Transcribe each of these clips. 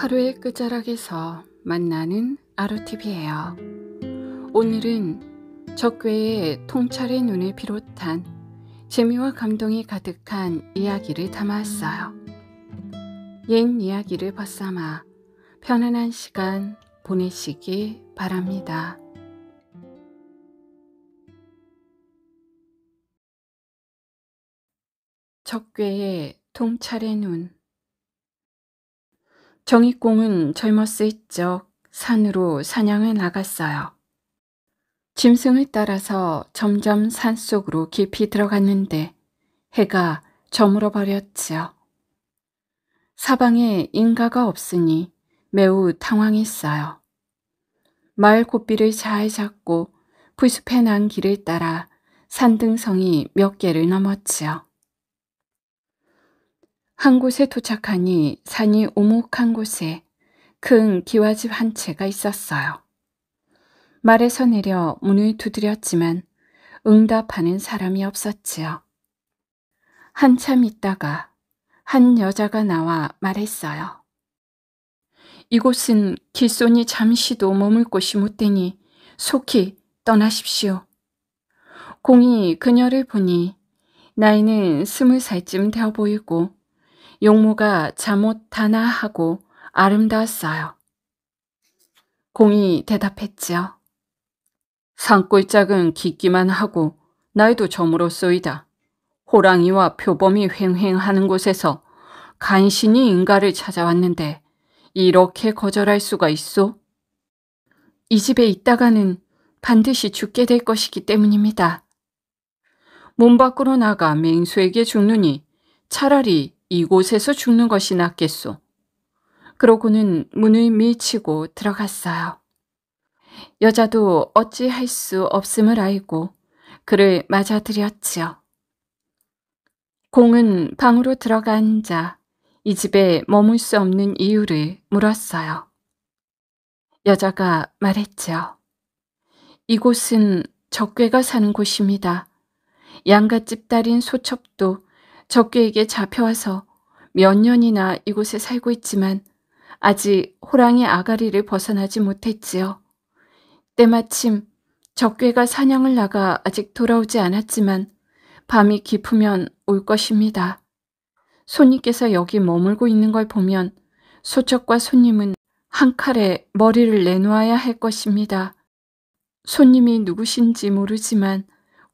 하루의 끝자락에서 만나는 아로티비예요 오늘은 적괴의 통찰의 눈을 비롯한 재미와 감동이 가득한 이야기를 담았어요. 옛 이야기를 벗삼아 편안한 시간 보내시기 바랍니다. 적괴의 통찰의 눈 정익공은 젊었을 적 산으로 사냥을 나갔어요. 짐승을 따라서 점점 산속으로 깊이 들어갔는데 해가 저물어 버렸지요. 사방에 인가가 없으니 매우 당황했어요. 마을 고삐를 잘 잡고 불숲에 난 길을 따라 산등성이 몇 개를 넘었지요. 한 곳에 도착하니 산이 오목한 곳에 큰 기와집 한 채가 있었어요. 말에서 내려 문을 두드렸지만 응답하는 사람이 없었지요. 한참 있다가 한 여자가 나와 말했어요. 이곳은 길손이 잠시도 머물 곳이 못 되니 속히 떠나십시오. 공이 그녀를 보니 나이는 스무 살쯤 되어 보이고 용모가 잠옷 하나 하고 아름다웠어요. 공이 대답했지요. 산골짝은 깊기만 하고 나이도 저물어 쏘이다. 호랑이와 표범이 횡행하는 곳에서 간신히 인가를 찾아왔는데 이렇게 거절할 수가 있소? 이 집에 있다가는 반드시 죽게 될 것이기 때문입니다. 문 밖으로 나가 맹수에게 죽느니 차라리 이곳에서 죽는 것이 낫겠소. 그러고는 문을 밀치고 들어갔어요. 여자도 어찌할 수 없음을 알고 그를 맞아들였지요. 공은 방으로 들어가 앉아 이 집에 머물 수 없는 이유를 물었어요. 여자가 말했지요. 이곳은 적괴가 사는 곳입니다. 양갓집 딸인 소첩도 적개에게 잡혀와서 몇 년이나 이곳에 살고 있지만 아직 호랑이 아가리를 벗어나지 못했지요. 때마침 적괴가 사냥을 나가 아직 돌아오지 않았지만 밤이 깊으면 올 것입니다. 손님께서 여기 머물고 있는 걸 보면 소척과 손님은 한 칼에 머리를 내놓아야 할 것입니다. 손님이 누구신지 모르지만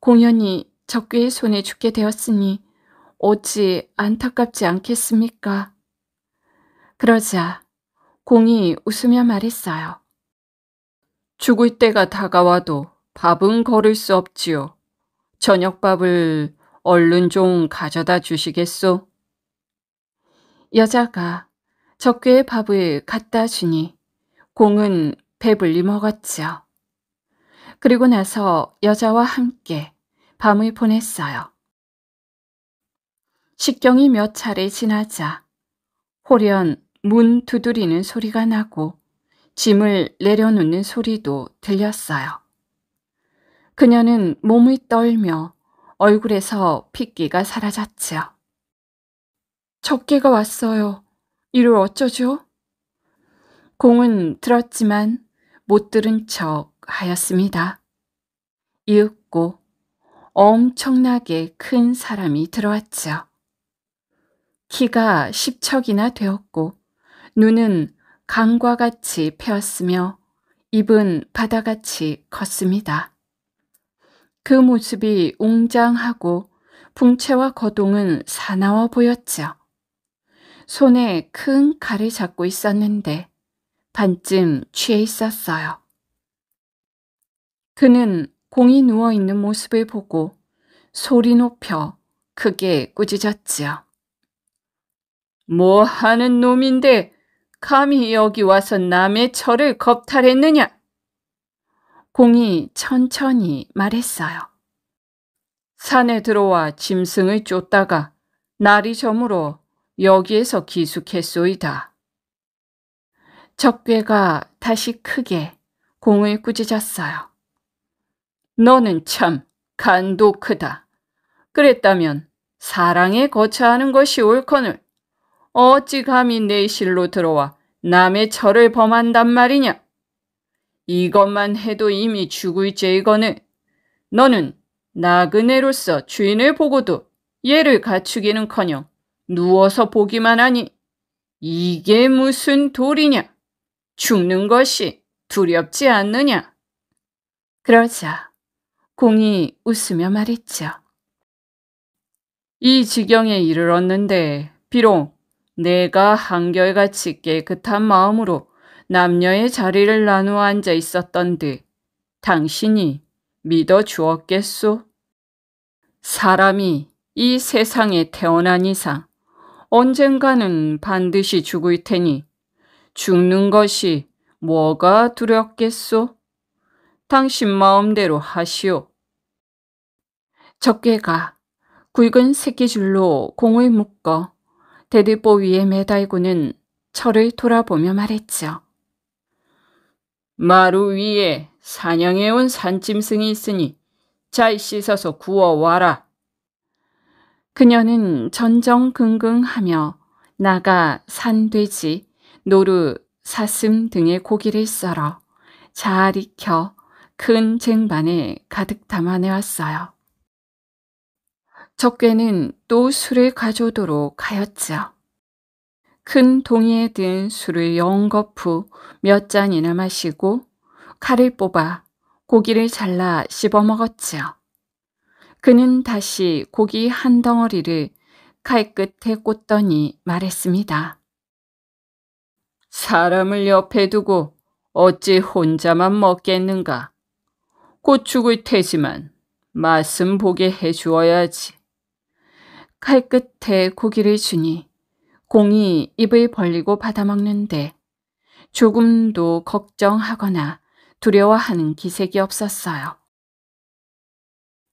공연히 적괴의 손에 죽게 되었으니 어찌 안타깝지 않겠습니까? 그러자 공이 웃으며 말했어요. 죽을 때가 다가와도 밥은 거를 수 없지요. 저녁밥을 얼른 좀 가져다 주시겠소? 여자가 적괴의 밥을 갖다 주니 공은 배불리 먹었지요. 그리고 나서 여자와 함께 밤을 보냈어요. 식경이 몇 차례 지나자 홀연 문 두드리는 소리가 나고 짐을 내려놓는 소리도 들렸어요. 그녀는 몸이 떨며 얼굴에서 핏기가 사라졌지요. 적개가 왔어요. 이를 어쩌죠? 공은 들었지만 못 들은 척 하였습니다. 이윽고 엄청나게 큰 사람이 들어왔지요. 키가 10척이나 되었고 눈은 강과 같이 패었으며 입은 바다같이 컸습니다. 그 모습이 웅장하고 풍채와 거동은 사나워 보였죠. 손에 큰 칼을 잡고 있었는데 반쯤 취해 있었어요. 그는 공이 누워 있는 모습을 보고 소리 높여 크게 꾸짖었지요. 뭐 하는 놈인데 감히 여기 와서 남의 철을 겁탈했느냐? 공이 천천히 말했어요. 산에 들어와 짐승을 쫓다가 날이 저물어 여기에서 기숙했소이다. 적괴가 다시 크게 공을 꾸짖었어요. 너는 참 간도 크다. 그랬다면 사랑에 거처하는 것이 옳거늘 어찌 감히 내 실로 들어와 남의 절을 범한단 말이냐? 이것만 해도 이미 죽을 죄이거늘 너는 나그네로서 주인을 보고도 예를 갖추기는커녕 누워서 보기만 하니 이게 무슨 도리냐? 죽는 것이 두렵지 않느냐? 그러자 공이 웃으며 말했죠. 이 지경에 이르렀는데 비록 내가 한결같이 깨끗한 마음으로 남녀의 자리를 나누어 앉아 있었던데 당신이 믿어 주었겠소? 사람이 이 세상에 태어난 이상 언젠가는 반드시 죽을 테니 죽는 것이 뭐가 두렵겠소? 당신 마음대로 하시오. 적개가 굵은 새끼줄로 공을 묶어 대들보 위에 매달고는 철을 돌아보며 말했지요. 마루 위에 사냥해온 산짐승이 있으니 잘 씻어서 구워와라. 그녀는 전정긍긍하며 나가 산돼지, 노루, 사슴 등의 고기를 썰어 잘 익혀 큰 쟁반에 가득 담아내왔어요. 적괴는 또 술을 가져오도록 하였지요. 큰 동이에 든 술을 영거푸 몇 잔이나 마시고 칼을 뽑아 고기를 잘라 씹어 먹었지요. 그는 다시 고기 한 덩어리를 칼끝에 꽂더니 말했습니다. 사람을 옆에 두고 어찌 혼자만 먹겠는가. 고축을 테지만 맛은 보게 해주어야지. 칼끝에 고기를 주니 공이 입을 벌리고 받아먹는데 조금도 걱정하거나 두려워하는 기색이 없었어요.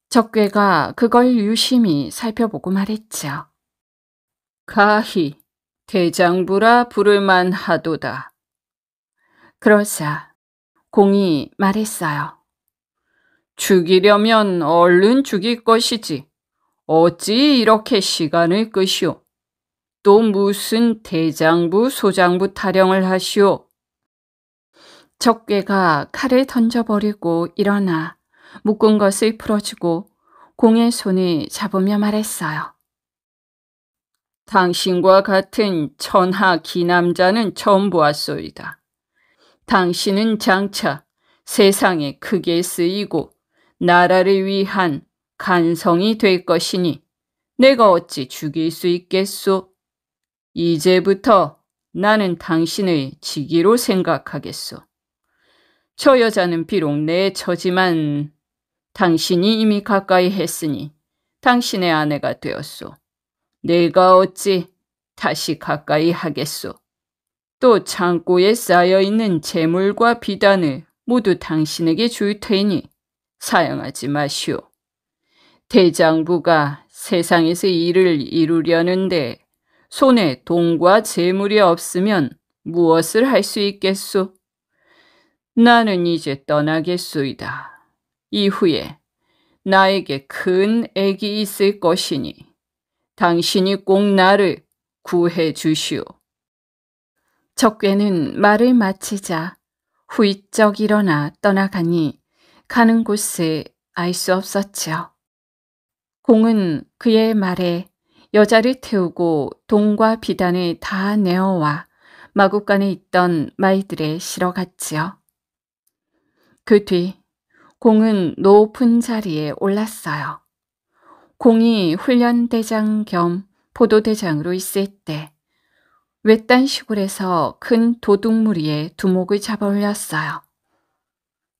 적괴가 그걸 유심히 살펴보고 말했지요. 가히 대장부라 부를만 하도다. 그러자 공이 말했어요. 죽이려면 얼른 죽일 것이지. 어찌 이렇게 시간을 끄시오? 또 무슨 대장부 소장부 타령을 하시오? 적괴가 칼을 던져버리고 일어나 묶은 것을 풀어주고 공의 손을 잡으며 말했어요. 당신과 같은 천하 기남자는 처음 보았소이다. 당신은 장차 세상에 크게 쓰이고 나라를 위한 간성이 될 것이니 내가 어찌 죽일 수 있겠소? 이제부터 나는 당신의 직위로 생각하겠소. 저 여자는 비록 내 처지만 당신이 이미 가까이 했으니 당신의 아내가 되었소. 내가 어찌 다시 가까이 하겠소. 또 창고에 쌓여 있는 재물과 비단을 모두 당신에게 줄 테니 사용하지 마시오. 대장부가 세상에서 일을 이루려는데 손에 돈과 재물이 없으면 무엇을 할 수 있겠소? 나는 이제 떠나겠소이다. 이후에 나에게 큰 애기 있을 것이니 당신이 꼭 나를 구해 주시오. 적괴는 말을 마치자 후이쩍 일어나 떠나가니 가는 곳을 알 수 없었지요. 공은 그의 말에 여자를 태우고 돈과 비단을 다 내어와 마국간에 있던 말들에 실어 갔지요. 그 뒤 공은 높은 자리에 올랐어요. 공이 훈련대장 겸 포도대장으로 있을 때 외딴 시골에서 큰 도둑무리에 두목을 잡아 올렸어요.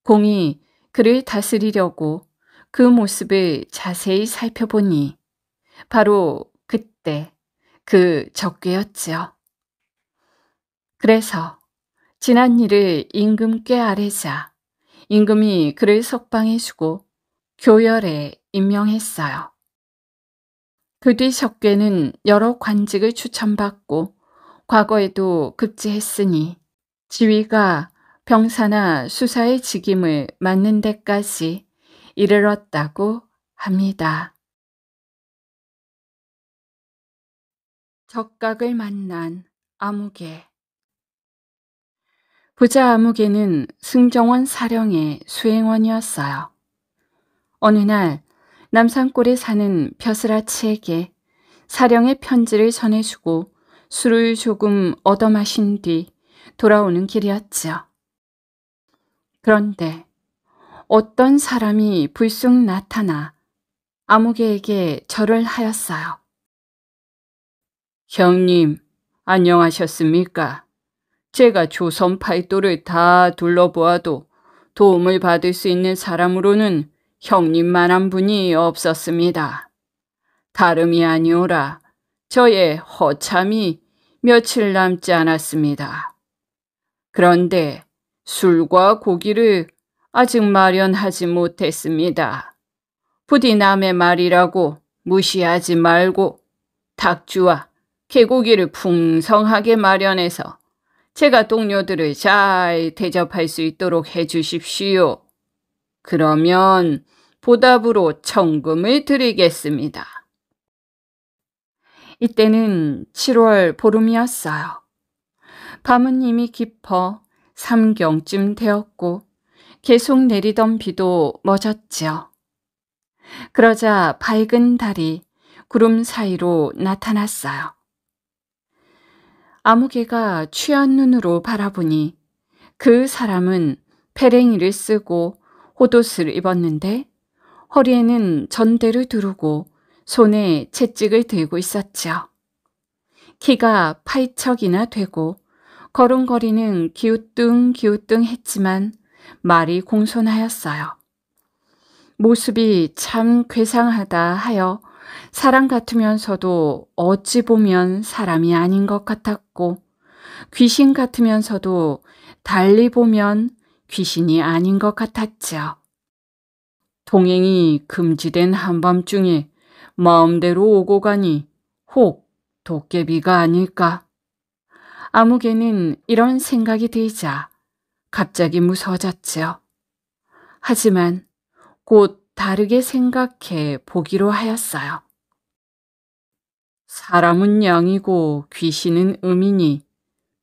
공이 그를 다스리려고 그 모습을 자세히 살펴보니 바로 그때 그 적괴였지요. 그래서 지난 일을 임금 께 아래자 임금이 그를 석방해주고 교열에 임명했어요. 그 뒤 적괴는 여러 관직을 추천받고 과거에도 급제했으니 지위가 병사나 수사의 직임을 맡는 데까지 이르렀다고 합니다. 적각을 만난 아무개 부자 아무개는 승정원 사령의 수행원이었어요. 어느 날 남산골에 사는 벼슬아치에게 사령의 편지를 전해주고 술을 조금 얻어 마신 뒤 돌아오는 길이었지 그런데 어떤 사람이 불쑥 나타나 아무개에게 절을 하였어요. 형님, 안녕하셨습니까? 제가 조선 팔도를 다 둘러보아도 도움을 받을 수 있는 사람으로는 형님만한 분이 없었습니다. 다름이 아니오라 저의 허참이 며칠 남지 않았습니다. 그런데 술과 고기를 아직 마련하지 못했습니다. 부디 남의 말이라고 무시하지 말고 닭주와 개고기를 풍성하게 마련해서 제가 동료들을 잘 대접할 수 있도록 해주십시오. 그러면 보답으로 청금을 드리겠습니다. 이때는 7월 보름이었어요. 밤은 이미 깊어 3경쯤 되었고 계속 내리던 비도 멎었지요. 그러자 밝은 달이 구름 사이로 나타났어요. 아무개가 취한 눈으로 바라보니 그 사람은 페랭이를 쓰고 호옷을 도 입었는데 허리에는 전대를 두르고 손에 채찍을 들고 있었지요. 키가 팔척이나 되고 걸음걸이는 기우뚱기우뚱 했지만 말이 공손하였어요. 모습이 참 괴상하다 하여 사람 같으면서도 어찌 보면 사람이 아닌 것 같았고 귀신 같으면서도 달리 보면 귀신이 아닌 것 같았지요. 동행이 금지된 한밤중에 마음대로 오고 가니 혹 도깨비가 아닐까. 아무개는 이런 생각이 들자 갑자기 무서워졌지요. 하지만 곧 다르게 생각해 보기로 하였어요. 사람은 양이고 귀신은 음이니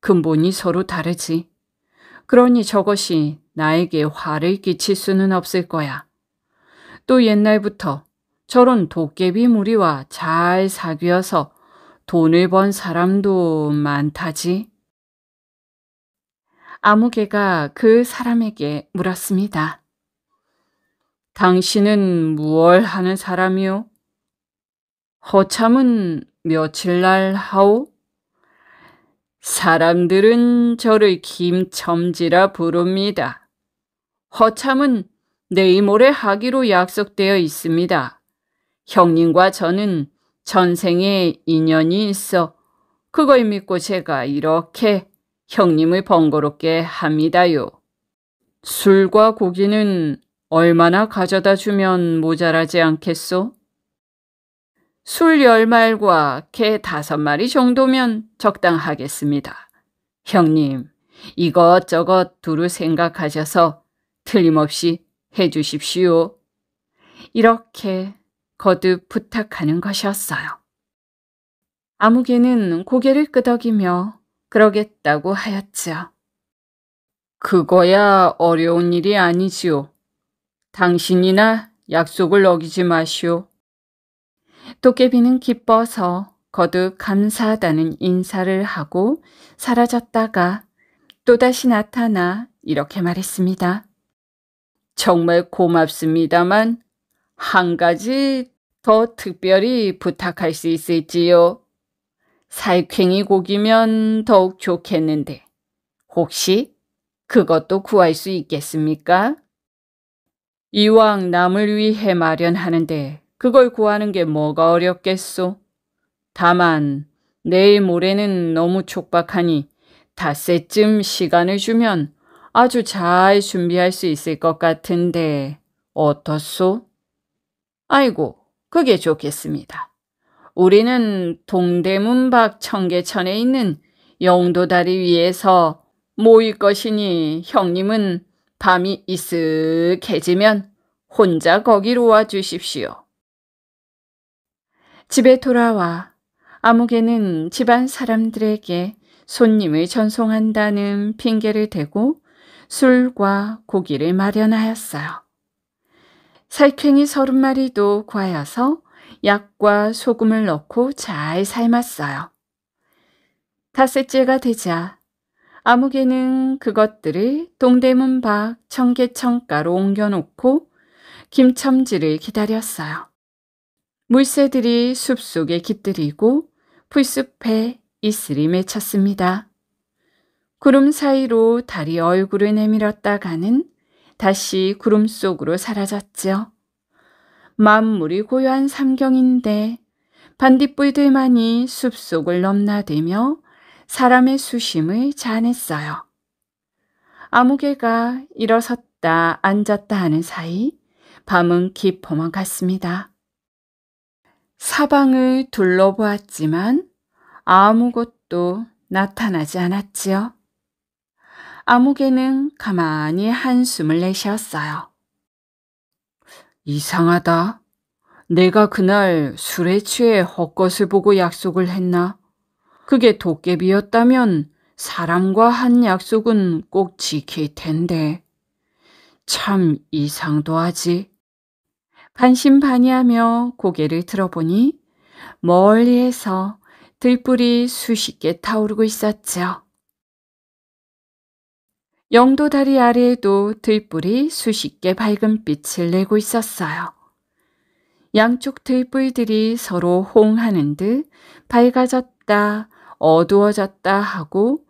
근본이 서로 다르지. 그러니 저것이 나에게 화를 끼칠 수는 없을 거야. 또 옛날부터 저런 도깨비 무리와 잘 사귀어서 돈을 번 사람도 많다지. 아무개가 그 사람에게 물었습니다. 당신은 무얼 하는 사람이요? 허참은 며칠 날 하오? 사람들은 저를 김첨지라 부릅니다. 허참은 내일 모레 하기로 약속되어 있습니다. 형님과 저는 전생에 인연이 있어 그걸 믿고 제가 이렇게 형님의 번거롭게 합니다요. 술과 고기는 얼마나 가져다 주면 모자라지 않겠소? 술 열 말과 개 다섯 마리 정도면 적당하겠습니다. 형님, 이것저것 두루 생각하셔서 틀림없이 해 주십시오. 이렇게 거듭 부탁하는 것이었어요. 아무개는 고개를 끄덕이며 그러겠다고 하였지요. 그거야 어려운 일이 아니지요. 당신이나 약속을 어기지 마시오. 도깨비는 기뻐서 거듭 감사하다는 인사를 하고 사라졌다가 또다시 나타나 이렇게 말했습니다. 정말 고맙습니다만 한 가지 더 특별히 부탁할 수 있을지요? 살쾡이 고기면 더욱 좋겠는데 혹시 그것도 구할 수 있겠습니까? 이왕 남을 위해 마련하는데 그걸 구하는 게 뭐가 어렵겠소? 다만 내일 모레는 너무 촉박하니 닷새쯤 시간을 주면 아주 잘 준비할 수 있을 것 같은데 어떻소? 아이고, 그게 좋겠습니다. 우리는 동대문 밖 청계천에 있는 영도다리 위에서 모일 것이니 형님은 밤이 이슥해지면 혼자 거기로 와 주십시오. 집에 돌아와 아무개는 집안 사람들에게 손님을 전송한다는 핑계를 대고 술과 고기를 마련하였어요. 살쾡이 서른 마리도 과하여서 약과 소금을 넣고 잘 삶았어요. 다섯째가 되자 아무개는 그것들을 동대문 밖 청계천가로 옮겨놓고 김첨지를 기다렸어요. 물새들이 숲속에 깃들이고 풀숲에 이슬이 맺혔습니다. 구름 사이로 다리 얼굴을 내밀었다가는 다시 구름 속으로 사라졌지요. 만물이 고요한 삼경인데 반딧불들만이 숲속을 넘나들며 사람의 수심을 자아냈어요. 아무개가 일어섰다 앉았다 하는 사이 밤은 깊어만 갔습니다. 사방을 둘러보았지만 아무것도 나타나지 않았지요. 아무개는 가만히 한숨을 내쉬었어요. 이상하다. 내가 그날 술에 취해 헛것을 보고 약속을 했나? 그게 도깨비였다면 사람과 한 약속은 꼭 지킬 텐데. 참 이상도 하지. 반신반의하며 고개를 들어보니 멀리에서 들불이 수십 개 타오르고 있었죠. 영도 다리 아래에도 들불이 수십 개 밝은 빛을 내고 있었어요. 양쪽 들불들이 서로 호응하는 듯 밝아졌다, 어두워졌다 하고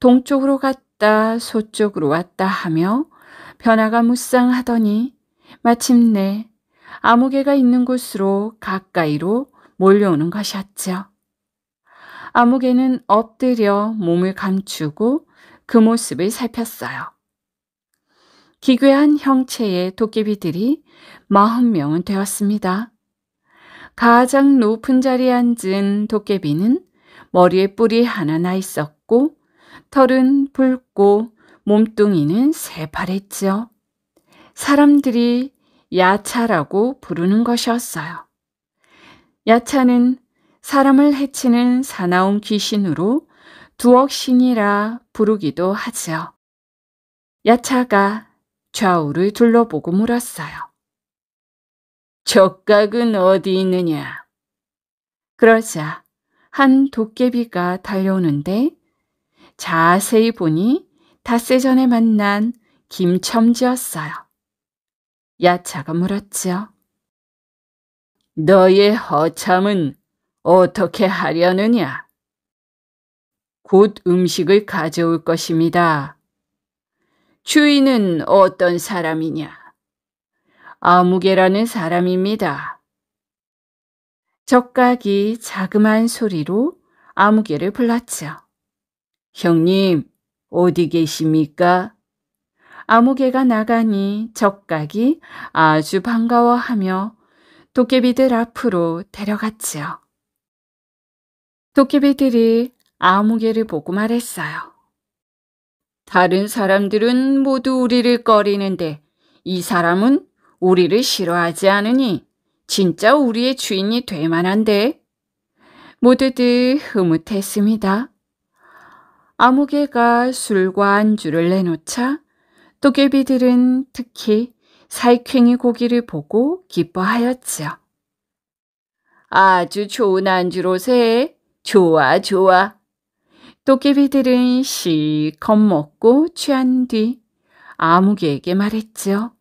동쪽으로 갔다, 서쪽으로 왔다 하며 변화가 무쌍하더니 마침내 아무개가 있는 곳으로 가까이로 몰려오는 것이었죠. 아무개는 엎드려 몸을 감추고 그 모습을 살폈어요. 기괴한 형체의 도깨비들이 40명은 되었습니다. 가장 높은 자리에 앉은 도깨비는 머리에 뿔이 하나 나 있었고 털은 붉고 몸뚱이는 새파랬지요. 사람들이 야차라고 부르는 것이었어요. 야차는 사람을 해치는 사나운 귀신으로 두억신이라 부르기도 하지요. 야차가 좌우를 둘러보고 물었어요. 적각은 어디 있느냐? 그러자 한 도깨비가 달려오는데 자세히 보니 닷새 전에 만난 김첨지였어요. 야차가 물었지요. 너의 허참은 어떻게 하려느냐? 곧 음식을 가져올 것입니다. 주인은 어떤 사람이냐? 아무개라는 사람입니다. 적각이 자그마한 소리로 아무개를 불렀죠. 형님, 어디 계십니까? 아무개가 나가니 적각이 아주 반가워하며 도깨비들 앞으로 데려갔지요. 도깨비들이 아무개를 보고 말했어요. 다른 사람들은 모두 우리를 꺼리는데 이 사람은 우리를 싫어하지 않으니 진짜 우리의 주인이 될 만한데. 모두들 흐뭇했습니다. 아무개가 술과 안주를 내놓자 도깨비들은 특히 살쾡이 고기를 보고 기뻐하였지요. 아주 좋은 안주로세. 좋아, 좋아. 도깨비들은 씩 겁먹고 취한 뒤 아무개에게 말했지요.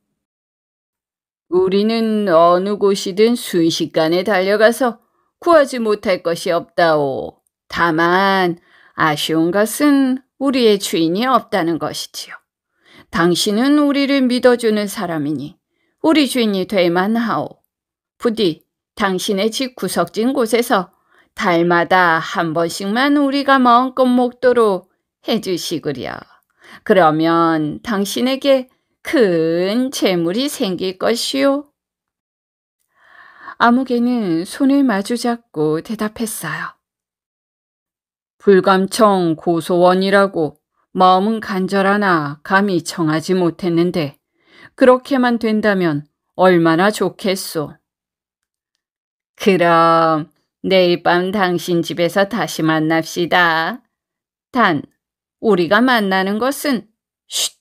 우리는 어느 곳이든 순식간에 달려가서 구하지 못할 것이 없다오. 다만 아쉬운 것은 우리의 주인이 없다는 것이지요. 당신은 우리를 믿어주는 사람이니 우리 주인이 될 만하오. 부디 당신의 집 구석진 곳에서 달마다 한 번씩만 우리가 마음껏 먹도록 해주시구려. 그러면 당신에게 큰 재물이 생길 것이요. 아무개는 손을 마주 잡고 대답했어요. 불감청 고소원이라고 마음은 간절하나 감히 청하지 못했는데 그렇게만 된다면 얼마나 좋겠소. 그럼 내일 밤 당신 집에서 다시 만납시다. 단, 우리가 만나는 것은 쉿!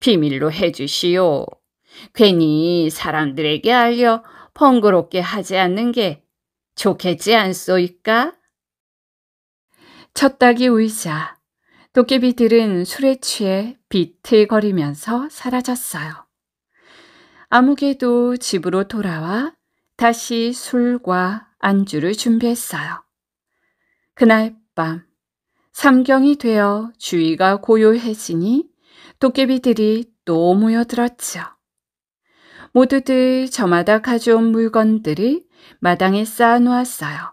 비밀로 해주시오. 괜히 사람들에게 알려 번거롭게 하지 않는 게 좋겠지 않소이까? 첫 닭이 울자 도깨비들은 술에 취해 비틀거리면서 사라졌어요. 아무개도 집으로 돌아와 다시 술과 안주를 준비했어요. 그날 밤 삼경이 되어 주위가 고요해지니 도깨비들이 또 모여들었지요. 모두들 저마다 가져온 물건들을 마당에 쌓아놓았어요.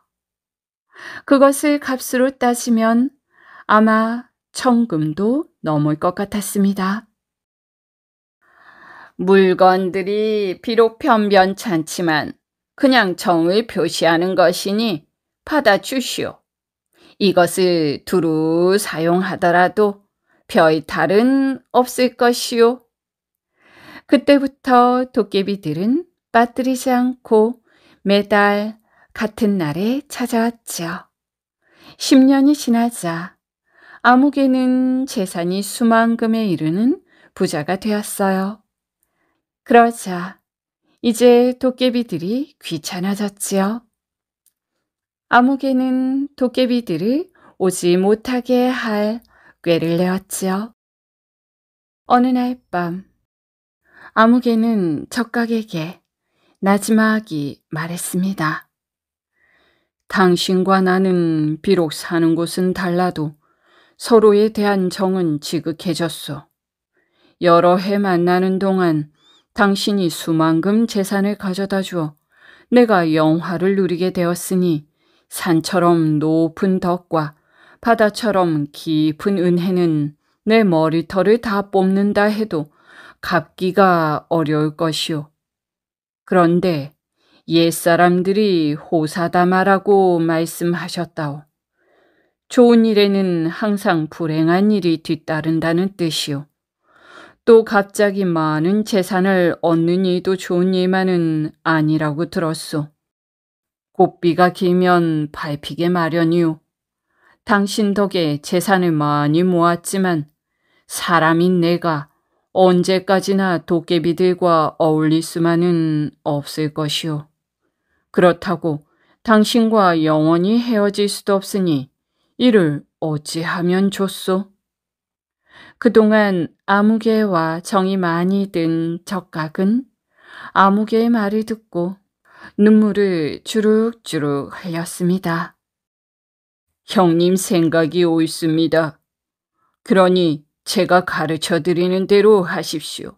그것을 값으로 따지면 아마 천금도 넘을 것 같았습니다. 물건들이 비록 편변찮지만 그냥 정을 표시하는 것이니 받아주시오. 이것을 두루 사용하더라도 별 탈은 없을 것이오. 그때부터 도깨비들은 빠뜨리지 않고 매달 같은 날에 찾아왔지요. 10년이 지나자 아무개는 재산이 수만금에 이르는 부자가 되었어요. 그러자 이제 도깨비들이 귀찮아졌지요. 아무개는 도깨비들을 오지 못하게 할 꾀를 내었지요. 어느 날 밤, 아무개는 적각에게 나지막이 말했습니다. 당신과 나는 비록 사는 곳은 달라도 서로에 대한 정은 지극해졌소. 여러 해 만나는 동안 당신이 수만큼 재산을 가져다 주어 내가 영화를 누리게 되었으니 산처럼 높은 덕과 바다처럼 깊은 은혜는 내 머리털을 다 뽑는다 해도 갚기가 어려울 것이오. 그런데 옛사람들이 호사다마라고 말씀하셨다오. 좋은 일에는 항상 불행한 일이 뒤따른다는 뜻이오. 또 갑자기 많은 재산을 얻는 이도 좋은 일만은 아니라고 들었소. 곱비가 길면 밟히게 마련이오. 당신 덕에 재산을 많이 모았지만 사람인 내가 언제까지나 도깨비들과 어울릴 수만은 없을 것이오. 그렇다고 당신과 영원히 헤어질 수도 없으니 이를 어찌하면 좋소? 그동안 아무개와 정이 많이 든 적각은 아무개의 말을 듣고 눈물을 주룩주룩 흘렸습니다. 형님 생각이 옳습니다. 그러니 제가 가르쳐 드리는 대로 하십시오.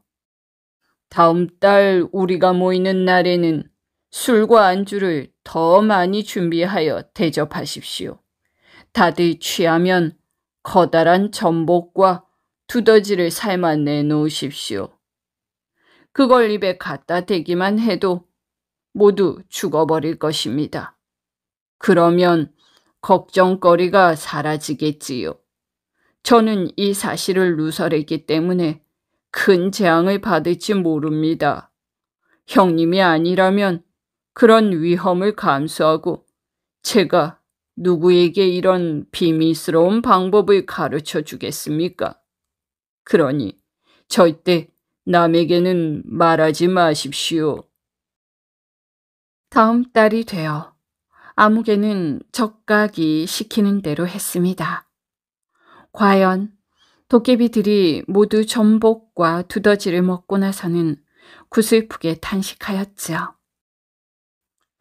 다음 달 우리가 모이는 날에는 술과 안주를 더 많이 준비하여 대접하십시오. 다들 취하면 커다란 전복과 두더지를 삶아 내놓으십시오. 그걸 입에 갖다 대기만 해도 모두 죽어버릴 것입니다. 그러면 걱정거리가 사라지겠지요. 저는 이 사실을 누설했기 때문에 큰 재앙을 받을지 모릅니다. 형님이 아니라면 그런 위험을 감수하고 제가 누구에게 이런 비밀스러운 방법을 가르쳐 주겠습니까? 그러니 절대 남에게는 말하지 마십시오. 다음 달이 되어 아무개는 적각이 시키는 대로 했습니다. 과연 도깨비들이 모두 전복과 두더지를 먹고 나서는 구슬프게 탄식하였지요.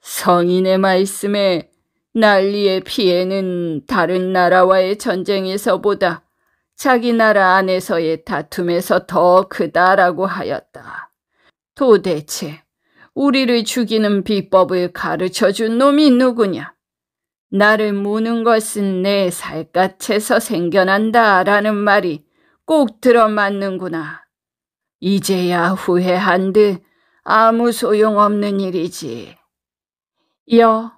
성인의 말씀에 난리의 피해는 다른 나라와의 전쟁에서보다 자기 나라 안에서의 다툼에서 더 크다라고 하였다. 도대체 우리를 죽이는 비법을 가르쳐 준 놈이 누구냐? 나를 무는 것은 내 살갗에서 생겨난다 라는 말이 꼭 들어맞는구나. 이제야 후회한 듯 아무 소용없는 일이지. 여,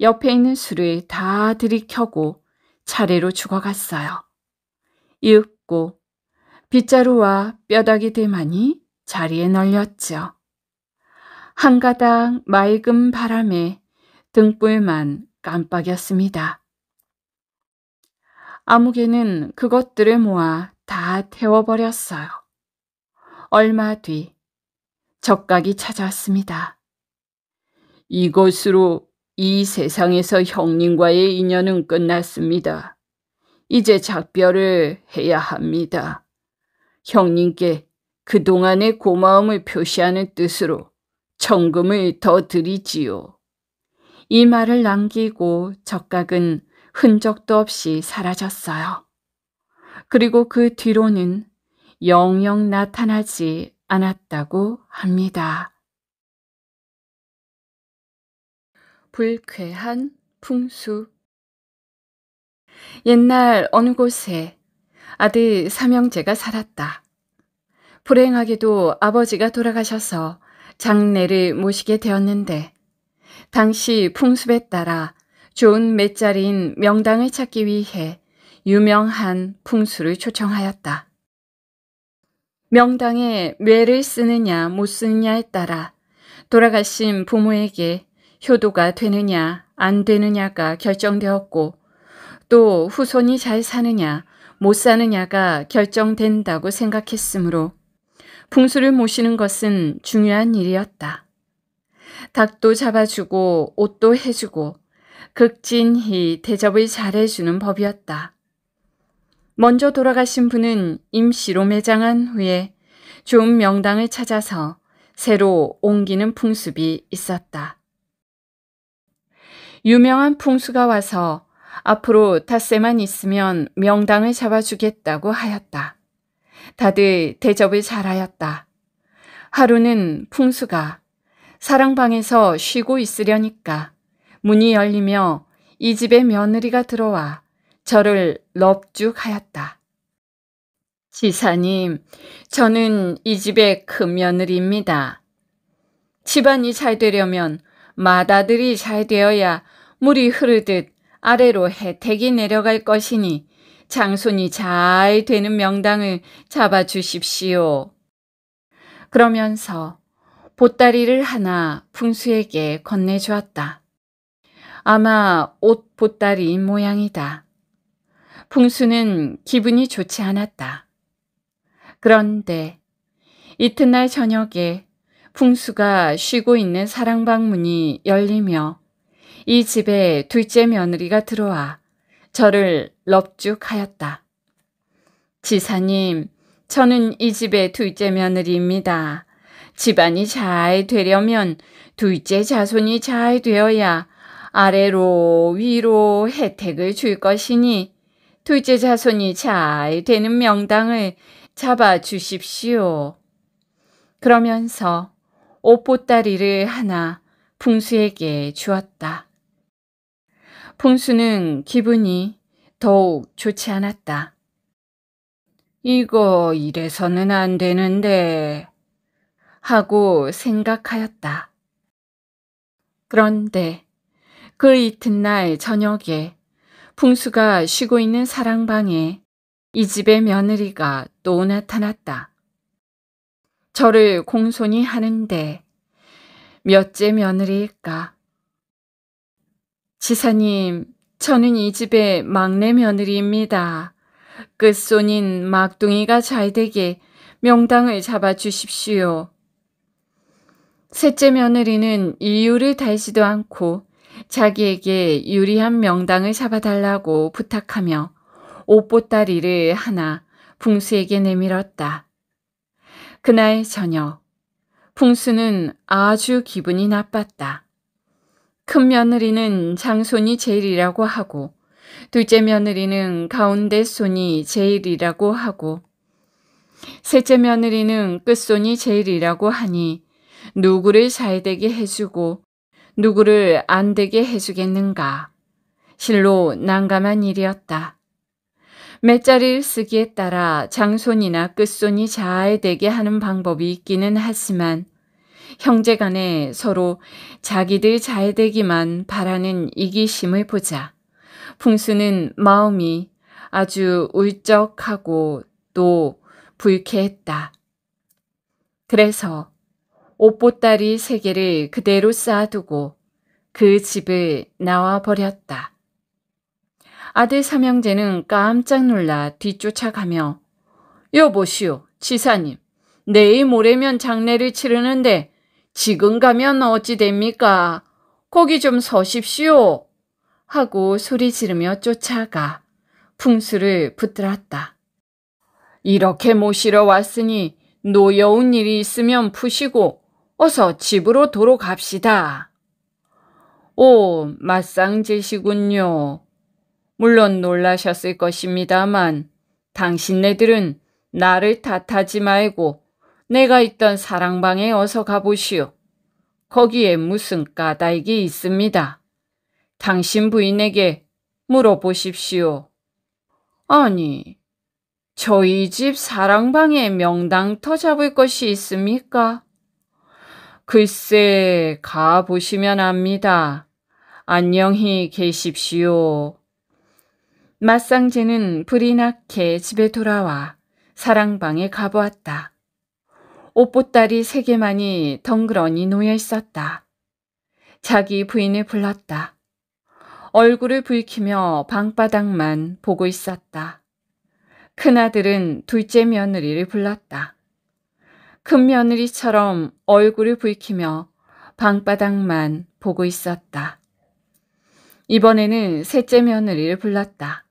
옆에 있는 술을 다 들이켜고 차례로 죽어갔어요. 이윽고 빗자루와 뼈다귀대만이 자리에 널렸죠. 한 가닥 맑은 바람에 등불만 깜빡였습니다. 아무개는 그것들을 모아 다 태워버렸어요. 얼마 뒤 적각이 찾아왔습니다. 이것으로 이 세상에서 형님과의 인연은 끝났습니다. 이제 작별을 해야 합니다. 형님께 그동안의 고마움을 표시하는 뜻으로 청금을 더 드리지요. 이 말을 남기고 적각은 흔적도 없이 사라졌어요. 그리고 그 뒤로는 영영 나타나지 않았다고 합니다. 불쾌한 풍수 옛날 어느 곳에 아들 삼형제가 살았다. 불행하게도 아버지가 돌아가셔서 장례를 모시게 되었는데 당시 풍습에 따라 좋은 맷자리인 명당을 찾기 위해 유명한 풍수를 초청하였다. 명당에 뇌를 쓰느냐 못 쓰느냐에 따라 돌아가신 부모에게 효도가 되느냐 안 되느냐가 결정되었고 또 후손이 잘 사느냐 못 사느냐가 결정된다고 생각했으므로 풍수를 모시는 것은 중요한 일이었다. 닭도 잡아주고 옷도 해주고 극진히 대접을 잘해주는 법이었다. 먼저 돌아가신 분은 임시로 매장한 후에 좋은 명당을 찾아서 새로 옮기는 풍습이 있었다. 유명한 풍수가 와서 앞으로 닷새만 있으면 명당을 잡아주겠다고 하였다. 다들 대접을 잘하였다. 하루는 풍수가 사랑방에서 쉬고 있으려니까 문이 열리며 이 집의 며느리가 들어와 저를 럽죽하였다. 지사님, 저는 이 집의 큰 며느리입니다. 집안이 잘 되려면 마다들이 잘 되어야 물이 흐르듯 아래로 혜택이 내려갈 것이니 장손이 잘 되는 명당을 잡아 주십시오. 그러면서 보따리를 하나 풍수에게 건네주었다. 아마 옷 보따리인 모양이다. 풍수는 기분이 좋지 않았다. 그런데 이튿날 저녁에 풍수가 쉬고 있는 사랑방 문이 열리며 이 집에 둘째 며느리가 들어와 저를 럽죽하였다. 지사님, 저는 이 집의 둘째 며느리입니다. 집안이 잘 되려면 둘째 자손이 잘 되어야 아래로 위로 혜택을 줄 것이니 둘째 자손이 잘 되는 명당을 잡아 주십시오. 그러면서 옷보따리를 하나 풍수에게 주었다. 폰수는 기분이 더욱 좋지 않았다. 이거 이래서는 안 되는데 하고 생각하였다. 그런데 그 이튿날 저녁에 풍수가 쉬고 있는 사랑방에 이 집의 며느리가 또 나타났다. 저를 공손히 하는데 몇째 며느리일까? 지사님, 저는 이 집의 막내 며느리입니다. 끝손인 그 막둥이가 잘 되게 명당을 잡아 주십시오. 셋째 며느리는 이유를 달지도 않고 자기에게 유리한 명당을 잡아달라고 부탁하며 옷보따리를 하나 풍수에게 내밀었다. 그날 저녁, 풍수는 아주 기분이 나빴다. 큰 며느리는 장손이 제일이라고 하고 둘째 며느리는 가운데 손이 제일이라고 하고 셋째 며느리는 끝손이 제일이라고 하니 누구를 잘 되게 해주고 누구를 안 되게 해주겠는가. 실로 난감한 일이었다. 몇자리를 쓰기에 따라 장손이나 끝손이 잘 되게 하는 방법이 있기는 하지만 형제 간에 서로 자기들 잘 되기만 바라는 이기심을 보자. 풍수는 마음이 아주 울적하고 또 불쾌했다. 그래서 옷보따리 세 개를 그대로 쌓아두고 그 집을 나와 버렸다. 아들 삼형제는 깜짝 놀라 뒤쫓아가며 여보시오, 지사님, 내일 모레면 장례를 치르는데 지금 가면 어찌 됩니까? 거기 좀 서십시오. 하고 소리 지르며 쫓아가 풍수를 붙들었다. 이렇게 모시러 왔으니 노여운 일이 있으면 푸시고 어서 집으로 돌아갑시다. 오, 맞상제시군요. 물론 놀라셨을 것입니다만 당신네들은 나를 탓하지 말고 내가 있던 사랑방에 어서 가보시오. 거기에 무슨 까닭이 있습니다. 당신 부인에게 물어보십시오. 아니, 저희 집 사랑방에 명당터 잡을 것이 있습니까? 글쎄, 가보시면 압니다. 안녕히 계십시오. 맞상제는 불이 나게 집에 돌아와 사랑방에 가보았다. 옷보따리 세 개만이 덩그러니 놓여 있었다. 자기 부인을 불렀다. 얼굴을 붉히며 방바닥만 보고 있었다. 큰아들은 둘째 며느리를 불렀다. 큰 며느리처럼 얼굴을 붉히며 방바닥만 보고 있었다. 이번에는 셋째 며느리를 불렀다.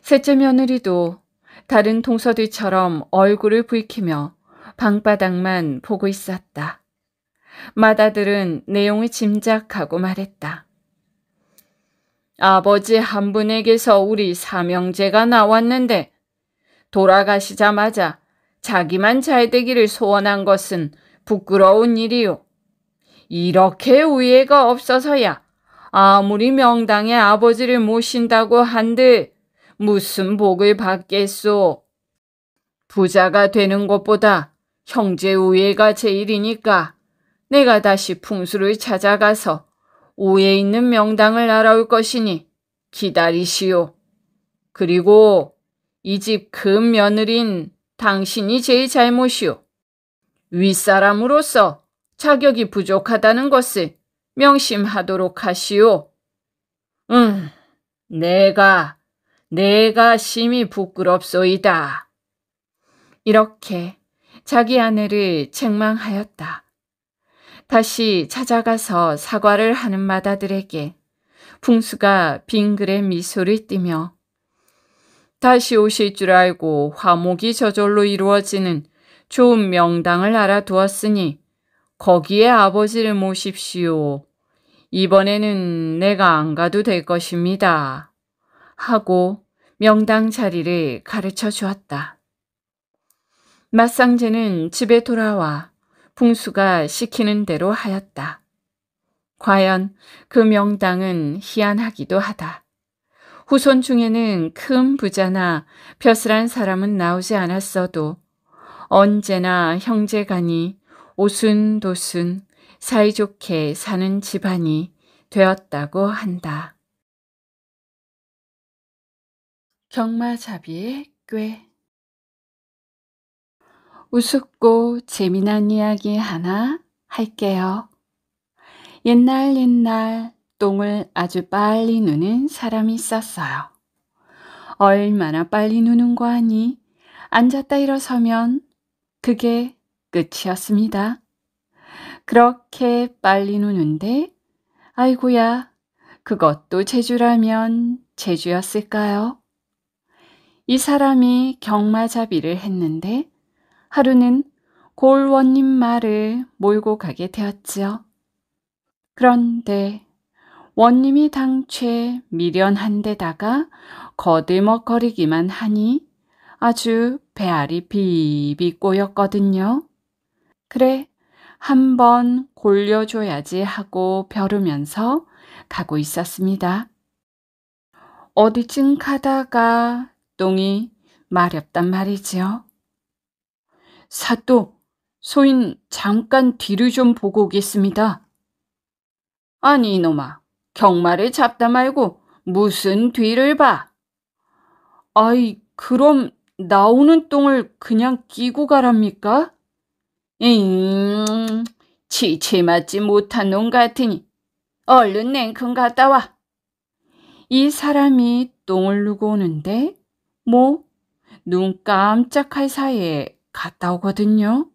셋째 며느리도 다른 동서들처럼 얼굴을 붉히며 방바닥만 보고 있었다. 마다들은 내용을 짐작하고 말했다. 아버지 한 분에게서 우리 사명제가 나왔는데 돌아가시자마자 자기만 잘 되기를 소원한 것은 부끄러운 일이요. 이렇게 우애가 없어서야 아무리 명당에 아버지를 모신다고 한들 무슨 복을 받겠소. 부자가 되는 것보다 형제 우애가 제일이니까 내가 다시 풍수를 찾아가서 우에 있는 명당을 알아올 것이니 기다리시오. 그리고 이 집 금 며느린 당신이 제일 잘못이오. 윗사람으로서 자격이 부족하다는 것을 명심하도록 하시오. 응, 내가, 내가 심히 부끄럽소이다. 이렇게 자기 아내를 책망하였다. 다시 찾아가서 사과를 하는 마다들에게 풍수가 빙그레 미소를 띠며 다시 오실 줄 알고 화목이 저절로 이루어지는 좋은 명당을 알아두었으니 거기에 아버지를 모십시오. 이번에는 내가 안 가도 될 것입니다. 하고 명당 자리를 가르쳐 주었다. 맛상제는 집에 돌아와 풍수가 시키는 대로 하였다. 과연 그 명당은 희한하기도 하다. 후손 중에는 큰 부자나 벼슬한 사람은 나오지 않았어도 언제나 형제간이 오순도순 사이좋게 사는 집안이 되었다고 한다. 경마잡이의 꾀 우습고 재미난 이야기 하나 할게요. 옛날 옛날 똥을 아주 빨리 누는 사람이 있었어요. 얼마나 빨리 누는 거 하니 앉았다 일어서면 그게 끝이었습니다. 그렇게 빨리 누는데 아이고야 그것도 제주라면 제주였을까요? 이 사람이 경마잡이를 했는데 하루는 골원님 말을 몰고 가게 되었지요. 그런데 원님이 당최 미련한데다가 거들먹거리기만 하니 아주 배알이 비비 꼬였거든요. 그래, 한번 골려줘야지 하고 벼르면서 가고 있었습니다. 어디쯤 가다가 똥이 마렵단 말이지요. 사또, 소인 잠깐 뒤를 좀 보고 오겠습니다. 아니 이놈아, 경마를 잡다 말고 무슨 뒤를 봐. 아이, 그럼 나오는 똥을 그냥 끼고 가랍니까? 잉, 치치 맞지 못한 놈 같으니 얼른 냉큼 갔다 와. 이 사람이 똥을 누고 오는데 뭐 눈 깜짝할 사이에 갔다 오거든요.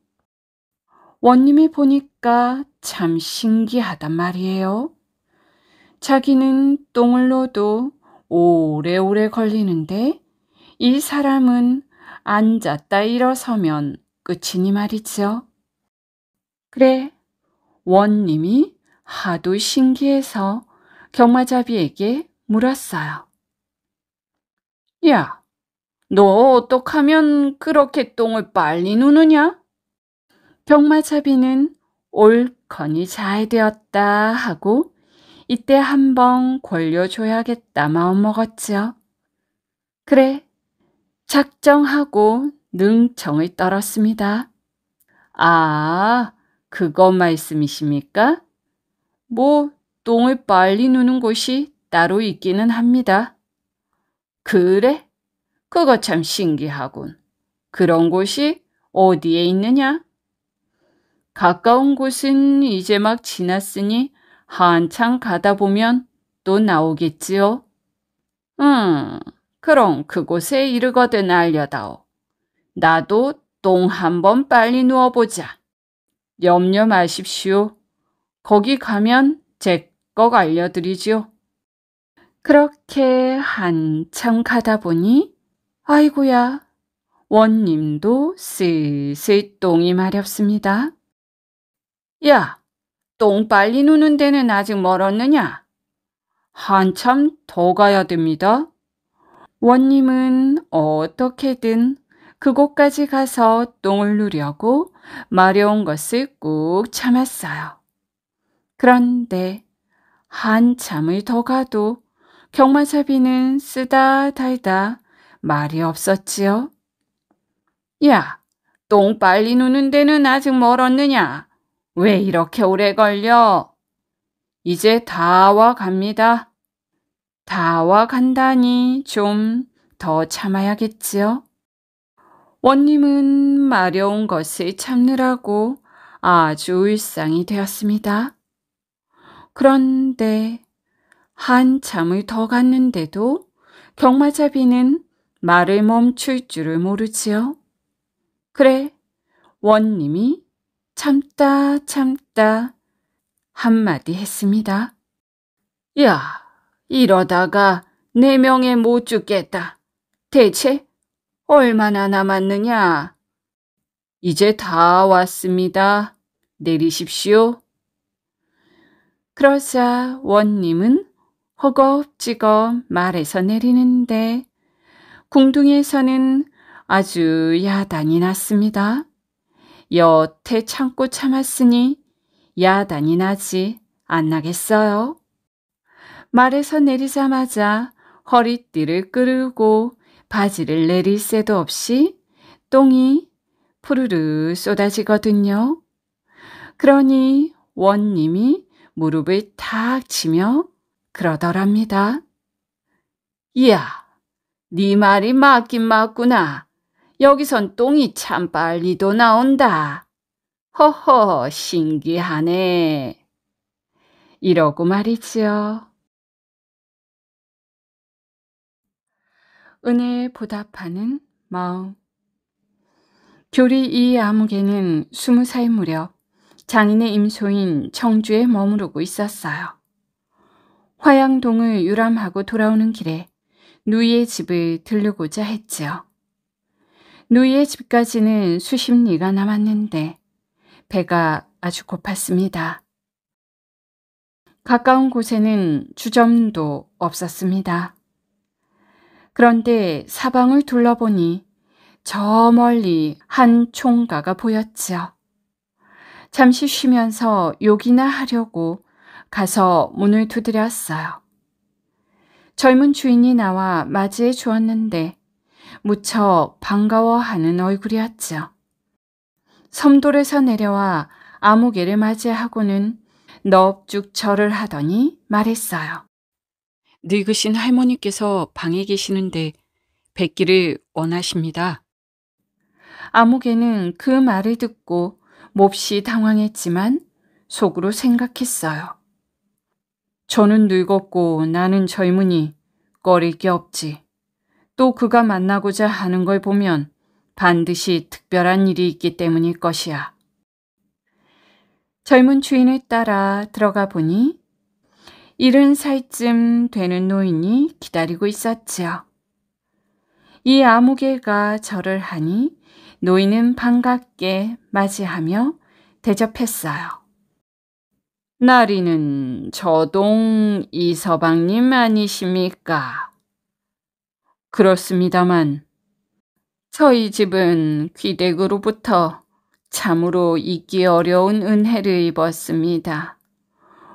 원님이 보니까 참 신기하단 말이에요. 자기는 똥을 넣어도 오래오래 걸리는데 이 사람은 앉았다 일어서면 끝이니 말이죠. 그래, 원님이 하도 신기해서 경마잡이에게 물었어요. 야, 너 어떡하면 그렇게 똥을 빨리 누느냐? 병마차비는 옳거니 잘 되었다 하고 이때 한번 권려줘야겠다 마음먹었지요. 그래, 작정하고 능청을 떨었습니다. 아, 그거 말씀이십니까? 뭐, 똥을 빨리 누는 곳이 따로 있기는 합니다. 그래? 그거 참 신기하군. 그런 곳이 어디에 있느냐? 가까운 곳은 이제 막 지났으니 한참 가다 보면 또 나오겠지요. 음, 그럼 그곳에 이르거든 알려다오. 나도 똥 한번 빨리 누워보자. 염려 마십시오. 거기 가면 제것 알려드리지요. 그렇게 한참 가다 보니 아이고야, 원님도 슬슬 똥이 마렵습니다. 야, 똥 빨리 누는 데는 아직 멀었느냐? 한참 더 가야 됩니다. 원님은 어떻게든 그곳까지 가서 똥을 누려고 마려운 것을 꾹 참았어요. 그런데 한참을 더 가도 경마사비는 쓰다 달다 말이 없었지요? 야, 똥 빨리 누는 데는 아직 멀었느냐? 왜 이렇게 오래 걸려? 이제 다 와 갑니다. 다 와 간다니 좀 더 참아야겠지요? 원님은 마려운 것을 참느라고 아주 일상이 되었습니다. 그런데 한참을 더 갔는데도 경마잡이는 말을 멈출 줄을 모르지요. 그래, 원님이 참다 참다 한마디 했습니다. 야, 이러다가 네 명에 못 죽겠다. 대체 얼마나 남았느냐? 이제 다 왔습니다. 내리십시오. 그러자 원님은 허겁지겁 말에서 내리는데 궁둥이에서는 아주 야단이 났습니다. 여태 참고 참았으니 야단이 나지 않 나겠어요. 말에서 내리자마자 허리띠를 끌고 바지를 내릴 새도 없이 똥이 푸르르 쏟아지거든요. 그러니 원님이 무릎을 탁 치며 그러더랍니다. 이야! 네 말이 맞긴 맞구나. 여기선 똥이 참 빨리도 나온다. 허허 신기하네. 이러고 말이지요. 은혜에 보답하는 마음 교리 이 아무개는 스무 살 무렵 장인의 임소인 청주에 머무르고 있었어요. 화양동을 유람하고 돌아오는 길에 누이의 집을 들르고자 했지요. 누이의 집까지는 수십 리가 남았는데 배가 아주 고팠습니다. 가까운 곳에는 주점도 없었습니다. 그런데 사방을 둘러보니 저 멀리 한 총가가 보였지요. 잠시 쉬면서 욕이나 하려고 가서 문을 두드렸어요. 젊은 주인이 나와 맞이해 주었는데 무척 반가워하는 얼굴이었죠. 섬돌에서 내려와 아무개를 맞이하고는 넙죽 절을 하더니 말했어요. 늙으신 할머니께서 방에 계시는데 뵙기를 원하십니다. 아무개는 그 말을 듣고 몹시 당황했지만 속으로 생각했어요. 저는 늙었고 나는 젊으니 꺼릴 게 없지. 또 그가 만나고자 하는 걸 보면 반드시 특별한 일이 있기 때문일 것이야. 젊은 주인을 따라 들어가 보니 일흔 살쯤 되는 노인이 기다리고 있었지요. 이 아무개가 절을 하니 노인은 반갑게 맞이하며 대접했어요. 나리는 저동 이서방님 아니십니까? 그렇습니다만 저희 집은 귀댁으로부터 참으로 잊기 어려운 은혜를 입었습니다.